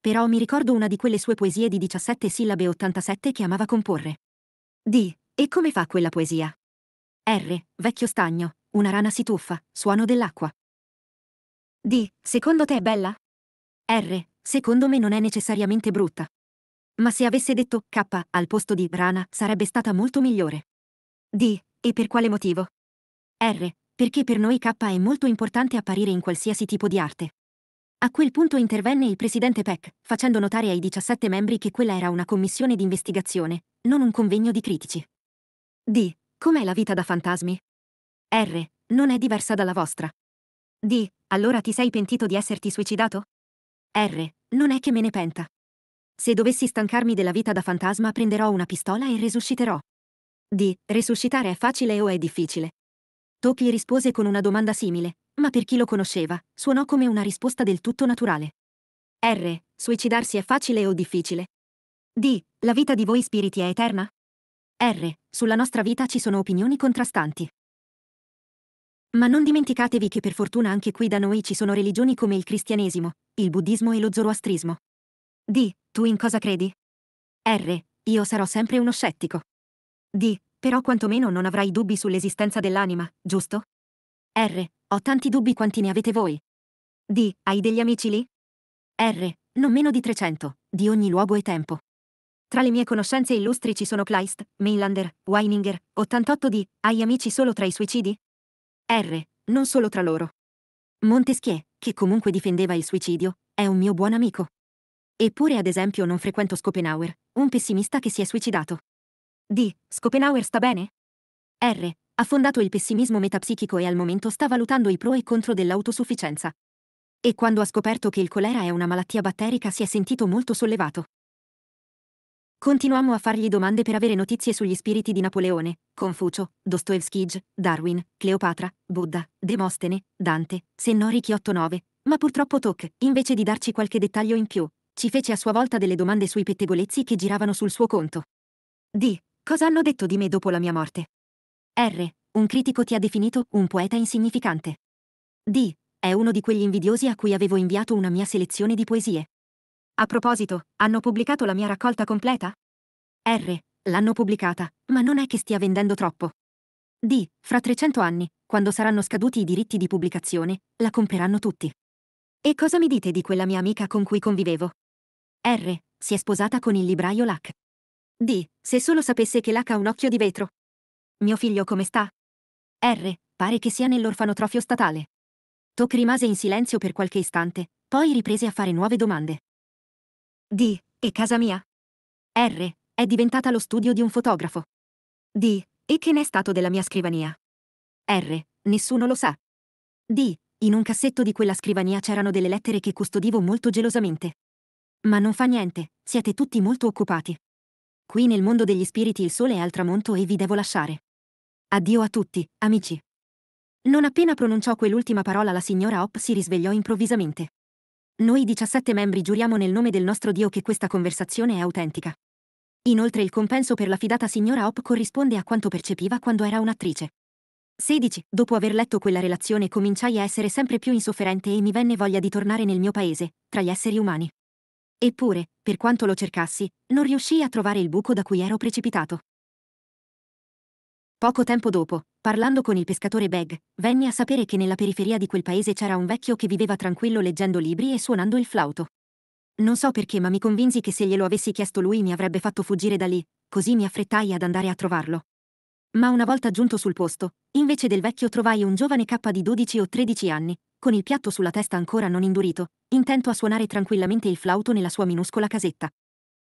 Però mi ricordo una di quelle sue poesie di 17 sillabe 87 che amava comporre. D. E come fa quella poesia? R. Vecchio stagno, una rana si tuffa, suono dell'acqua. D. Secondo te è bella? R. Secondo me non è necessariamente brutta. Ma se avesse detto K al posto di rana sarebbe stata molto migliore. D. E per quale motivo? R. Perché per noi K è molto importante apparire in qualsiasi tipo di arte. A quel punto intervenne il presidente Peck, facendo notare ai 17 membri che quella era una commissione di investigazione, non un convegno di critici. D. Com'è la vita da fantasmi? R. Non è diversa dalla vostra. D. Allora ti sei pentito di esserti suicidato? R. Non è che me ne penta. Se dovessi stancarmi della vita da fantasma prenderò una pistola e resusciterò. D. Resuscitare è facile o è difficile? Tocchi rispose con una domanda simile, ma per chi lo conosceva, suonò come una risposta del tutto naturale. R. Suicidarsi è facile o difficile? D. La vita di voi spiriti è eterna? R. Sulla nostra vita ci sono opinioni contrastanti. Ma non dimenticatevi che per fortuna anche qui da noi ci sono religioni come il cristianesimo, il buddismo e lo zoroastrismo. D. Tu in cosa credi? R. Io sarò sempre uno scettico. D. Però quantomeno non avrai dubbi sull'esistenza dell'anima, giusto? R. Ho tanti dubbi quanti ne avete voi. D. Hai degli amici lì? R. Non meno di 300, di ogni luogo e tempo. Tra le mie conoscenze illustri ci sono Kleist, Mainlander, Weininger, 88 D. Hai amici solo tra i suicidi? R. Non solo tra loro. Montesquieu, che comunque difendeva il suicidio, è un mio buon amico. Eppure ad esempio non frequento Schopenhauer, un pessimista che si è suicidato. D. Schopenhauer sta bene? R. Ha fondato il pessimismo metapsichico e al momento sta valutando i pro e contro dell'autosufficienza. E quando ha scoperto che il colera è una malattia batterica si è sentito molto sollevato. Continuammo a fargli domande per avere notizie sugli spiriti di Napoleone, Confucio, Dostoevskij, Darwin, Cleopatra, Buddha, Demostene, Dante, Sennori Chiotto 9, ma purtroppo Toc, invece di darci qualche dettaglio in più, ci fece a sua volta delle domande sui pettegolezzi che giravano sul suo conto. Di, cosa hanno detto di me dopo la mia morte? R. Un critico ti ha definito un poeta insignificante. D. È uno di quegli invidiosi a cui avevo inviato una mia selezione di poesie. A proposito, hanno pubblicato la mia raccolta completa? R. L'hanno pubblicata, ma non è che stia vendendo troppo. D. Fra 300 anni, quando saranno scaduti i diritti di pubblicazione, la comperanno tutti. E cosa mi dite di quella mia amica con cui convivevo? R. Si è sposata con il libraio Lac. D. Se solo sapesse che Lac ha un occhio di vetro. Mio figlio come sta? R. Pare che sia nell'orfanotrofio statale. Toc rimase in silenzio per qualche istante, poi riprese a fare nuove domande. D. E casa mia? R. È diventata lo studio di un fotografo. D. E che ne è stato della mia scrivania? R. Nessuno lo sa. D. In un cassetto di quella scrivania c'erano delle lettere che custodivo molto gelosamente. Ma non fa niente, siete tutti molto occupati. Qui nel mondo degli spiriti il sole è al tramonto e vi devo lasciare. Addio a tutti, amici. Non appena pronunciò quell'ultima parola la signora Hop si risvegliò improvvisamente. Noi 17 membri giuriamo nel nome del nostro Dio che questa conversazione è autentica. Inoltre il compenso per la fidata signora Hop corrisponde a quanto percepiva quando era un'attrice. 16. Dopo aver letto quella relazione cominciai a essere sempre più insofferente e mi venne voglia di tornare nel mio paese, tra gli esseri umani. Eppure, per quanto lo cercassi, non riuscii a trovare il buco da cui ero precipitato. Poco tempo dopo, parlando con il pescatore Beg, venne a sapere che nella periferia di quel paese c'era un vecchio che viveva tranquillo leggendo libri e suonando il flauto. Non so perché, ma mi convinsi che se glielo avessi chiesto lui mi avrebbe fatto fuggire da lì, così mi affrettai ad andare a trovarlo. Ma una volta giunto sul posto, invece del vecchio trovai un giovane K di 12 o 13 anni, con il piatto sulla testa ancora non indurito, intento a suonare tranquillamente il flauto nella sua minuscola casetta.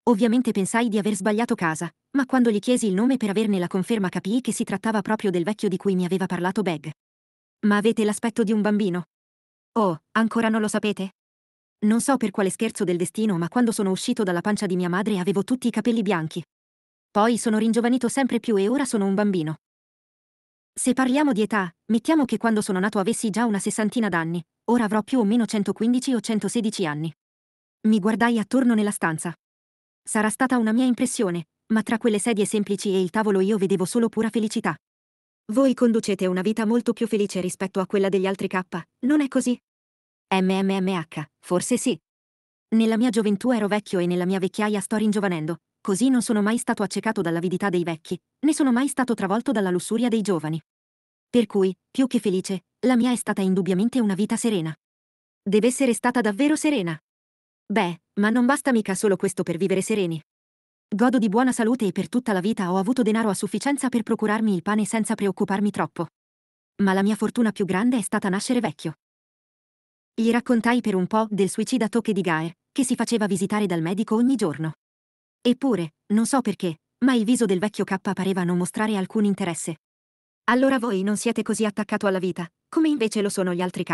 Ovviamente pensai di aver sbagliato casa, ma quando gli chiesi il nome per averne la conferma capii che si trattava proprio del vecchio di cui mi aveva parlato Beg. Ma avete l'aspetto di un bambino. Oh, ancora non lo sapete? Non so per quale scherzo del destino, ma quando sono uscito dalla pancia di mia madre avevo tutti i capelli bianchi. Poi sono ringiovanito sempre più e ora sono un bambino. Se parliamo di età, mettiamo che quando sono nato avessi già una sessantina d'anni, ora avrò più o meno 115 o 116 anni. Mi guardai attorno nella stanza. Sarà stata una mia impressione, ma tra quelle sedie semplici e il tavolo io vedevo solo pura felicità. Voi conducete una vita molto più felice rispetto a quella degli altri K, non è così? MMMH, forse sì. Nella mia gioventù ero vecchio e nella mia vecchiaia sto ringiovanendo, così non sono mai stato accecato dall'avidità dei vecchi, né sono mai stato travolto dalla lussuria dei giovani. Per cui, più che felice, la mia è stata indubbiamente una vita serena. Deve essere stata davvero serena. Beh, ma non basta mica solo questo per vivere sereni. Godo di buona salute e per tutta la vita ho avuto denaro a sufficienza per procurarmi il pane senza preoccuparmi troppo. Ma la mia fortuna più grande è stata nascere vecchio. Gli raccontai per un po' del suicida Tocche di Gae, che si faceva visitare dal medico ogni giorno. Eppure, non so perché, ma il viso del vecchio K pareva non mostrare alcun interesse. Allora voi non siete così attaccato alla vita, come invece lo sono gli altri K.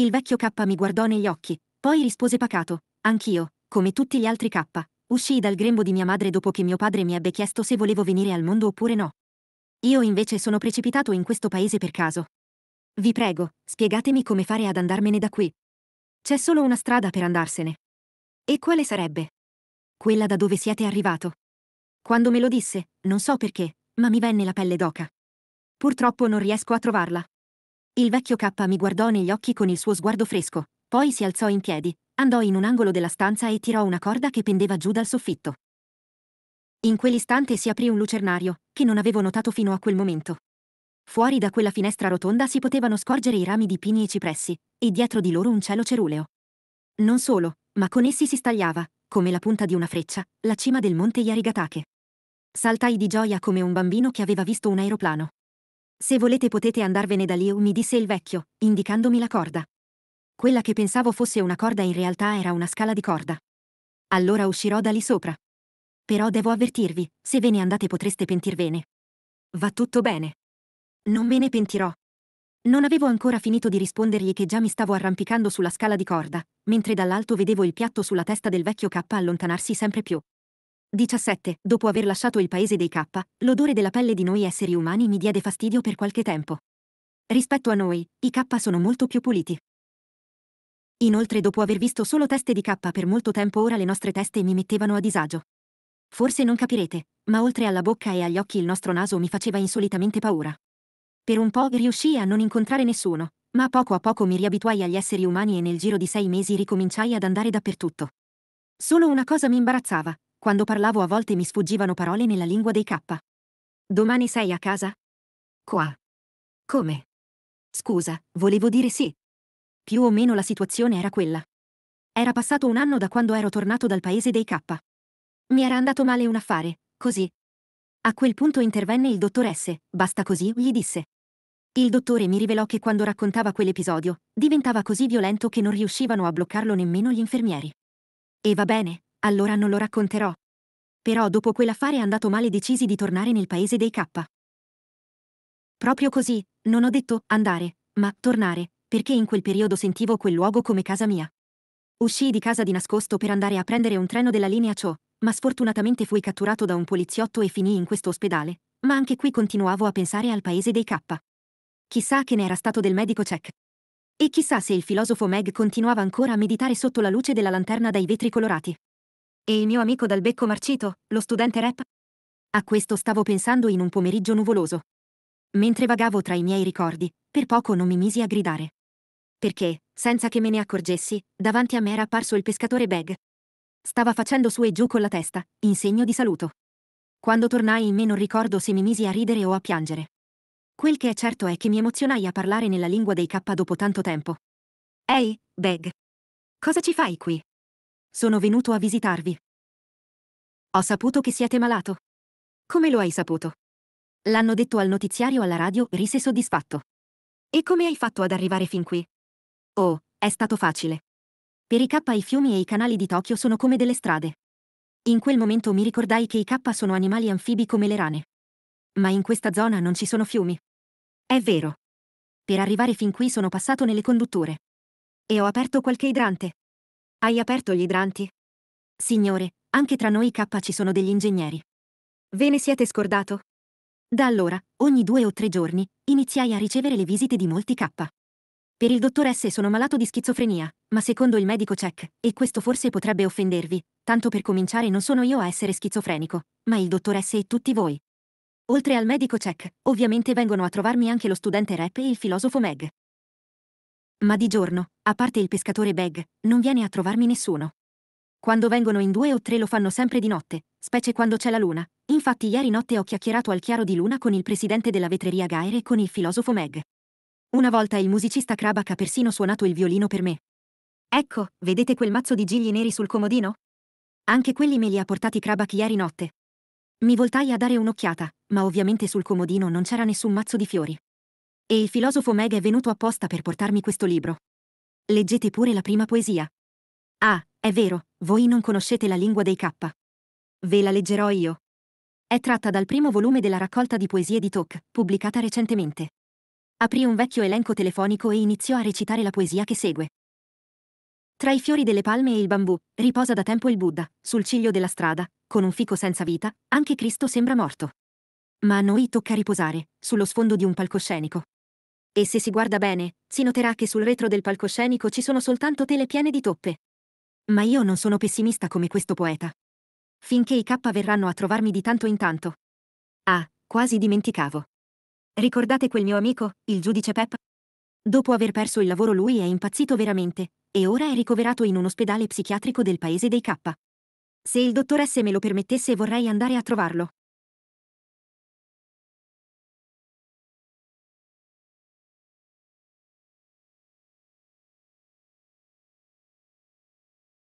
Il vecchio K mi guardò negli occhi, poi rispose pacato, anch'io, come tutti gli altri K, uscii dal grembo di mia madre dopo che mio padre mi ebbe chiesto se volevo venire al mondo oppure no. Io invece sono precipitato in questo paese per caso. Vi prego, spiegatemi come fare ad andarmene da qui. C'è solo una strada per andarsene. E quale sarebbe? Quella da dove siete arrivato. Quando me lo disse, non so perché, ma mi venne la pelle d'oca. Purtroppo non riesco a trovarla. Il vecchio K mi guardò negli occhi con il suo sguardo fresco, poi si alzò in piedi, andò in un angolo della stanza e tirò una corda che pendeva giù dal soffitto. In quell'istante si aprì un lucernario, che non avevo notato fino a quel momento. Fuori da quella finestra rotonda si potevano scorgere i rami di pini e cipressi, e dietro di loro un cielo ceruleo. Non solo, ma con essi si stagliava, come la punta di una freccia, la cima del monte Yarigatake. Saltai di gioia come un bambino che aveva visto un aeroplano. Se volete potete andarvene da lì, mi disse il vecchio, indicandomi la corda. Quella che pensavo fosse una corda in realtà era una scala di corda. Allora uscirò da lì sopra. Però devo avvertirvi, se ve ne andate potreste pentirvene. Va tutto bene. Non me ne pentirò. Non avevo ancora finito di rispondergli che già mi stavo arrampicando sulla scala di corda, mentre dall'alto vedevo il piatto sulla testa del vecchio K allontanarsi sempre più. 17. Dopo aver lasciato il paese dei K, l'odore della pelle di noi esseri umani mi diede fastidio per qualche tempo. Rispetto a noi, i K sono molto più puliti. Inoltre dopo aver visto solo teste di K per molto tempo ora le nostre teste mi mettevano a disagio. Forse non capirete, ma oltre alla bocca e agli occhi il nostro naso mi faceva insolitamente paura. Per un po' riuscii a non incontrare nessuno, ma poco a poco mi riabituai agli esseri umani e nel giro di sei mesi ricominciai ad andare dappertutto. Solo una cosa mi imbarazzava, quando parlavo a volte mi sfuggivano parole nella lingua dei K. Domani sei a casa? Qua. Come? Scusa, volevo dire sì, più o meno la situazione era quella. Era passato un anno da quando ero tornato dal paese dei K. Mi era andato male un affare, così. A quel punto intervenne il dottoresse, basta così, gli disse. Il dottore mi rivelò che quando raccontava quell'episodio, diventava così violento che non riuscivano a bloccarlo nemmeno gli infermieri. E va bene, allora non lo racconterò. Però dopo quell'affare andato male decisi di tornare nel paese dei K. Proprio così, non ho detto andare, ma tornare, perché in quel periodo sentivo quel luogo come casa mia. Uscii di casa di nascosto per andare a prendere un treno della linea Cho, ma sfortunatamente fui catturato da un poliziotto e finii in questo ospedale, ma anche qui continuavo a pensare al paese dei K. Chissà che ne era stato del medico Cech. E chissà se il filosofo Meg continuava ancora a meditare sotto la luce della lanterna dai vetri colorati. E il mio amico dal becco marcito, lo studente rap? A questo stavo pensando in un pomeriggio nuvoloso. Mentre vagavo tra i miei ricordi, per poco non mi misi a gridare perché, senza che me ne accorgessi, davanti a me era apparso il pescatore Beg. Stava facendo su e giù con la testa, in segno di saluto. Quando tornai in me non ricordo se mi misi a ridere o a piangere. Quel che è certo è che mi emozionai a parlare nella lingua dei K dopo tanto tempo. Ehi, Beg. Cosa ci fai qui? Sono venuto a visitarvi. Ho saputo che siete malato. Come lo hai saputo? L'hanno detto al notiziario alla radio, rise soddisfatto. E come hai fatto ad arrivare fin qui? Oh, è stato facile. Per i K i fiumi e i canali di Tokyo sono come delle strade. In quel momento mi ricordai che i K sono animali anfibi come le rane. Ma in questa zona non ci sono fiumi. È vero. Per arrivare fin qui sono passato nelle condutture. E ho aperto qualche idrante. Hai aperto gli idranti? Signore, anche tra noi K ci sono degli ingegneri. Ve ne siete scordato? Da allora, ogni due o tre giorni, iniziai a ricevere le visite di molti K. Per il dottor S sono malato di schizofrenia, ma secondo il medico check, e questo forse potrebbe offendervi, tanto per cominciare non sono io a essere schizofrenico, ma il dottor S e tutti voi. Oltre al medico check, ovviamente vengono a trovarmi anche lo studente rap e il filosofo Meg. Ma di giorno, a parte il pescatore Beg, non viene a trovarmi nessuno. Quando vengono in due o tre lo fanno sempre di notte, specie quando c'è la luna. Infatti ieri notte ho chiacchierato al chiaro di luna con il presidente della vetreria Gaire e con il filosofo Meg. Una volta il musicista Krabak ha persino suonato il violino per me. Ecco, vedete quel mazzo di gigli neri sul comodino? Anche quelli me li ha portati Krabak ieri notte. Mi voltai a dare un'occhiata, ma ovviamente sul comodino non c'era nessun mazzo di fiori. E il filosofo Meg è venuto apposta per portarmi questo libro. Leggete pure la prima poesia. Ah, è vero, voi non conoscete la lingua dei K. Ve la leggerò io. È tratta dal primo volume della raccolta di poesie di Tok, pubblicata recentemente aprì un vecchio elenco telefonico e iniziò a recitare la poesia che segue. Tra i fiori delle palme e il bambù, riposa da tempo il Buddha, sul ciglio della strada, con un fico senza vita, anche Cristo sembra morto. Ma a noi tocca riposare, sullo sfondo di un palcoscenico. E se si guarda bene, si noterà che sul retro del palcoscenico ci sono soltanto tele piene di toppe. Ma io non sono pessimista come questo poeta. Finché i K verranno a trovarmi di tanto in tanto. Ah, quasi dimenticavo. Ricordate quel mio amico, il giudice Pep? Dopo aver perso il lavoro lui è impazzito veramente, e ora è ricoverato in un ospedale psichiatrico del paese dei K. Se il dottoresse me lo permettesse vorrei andare a trovarlo.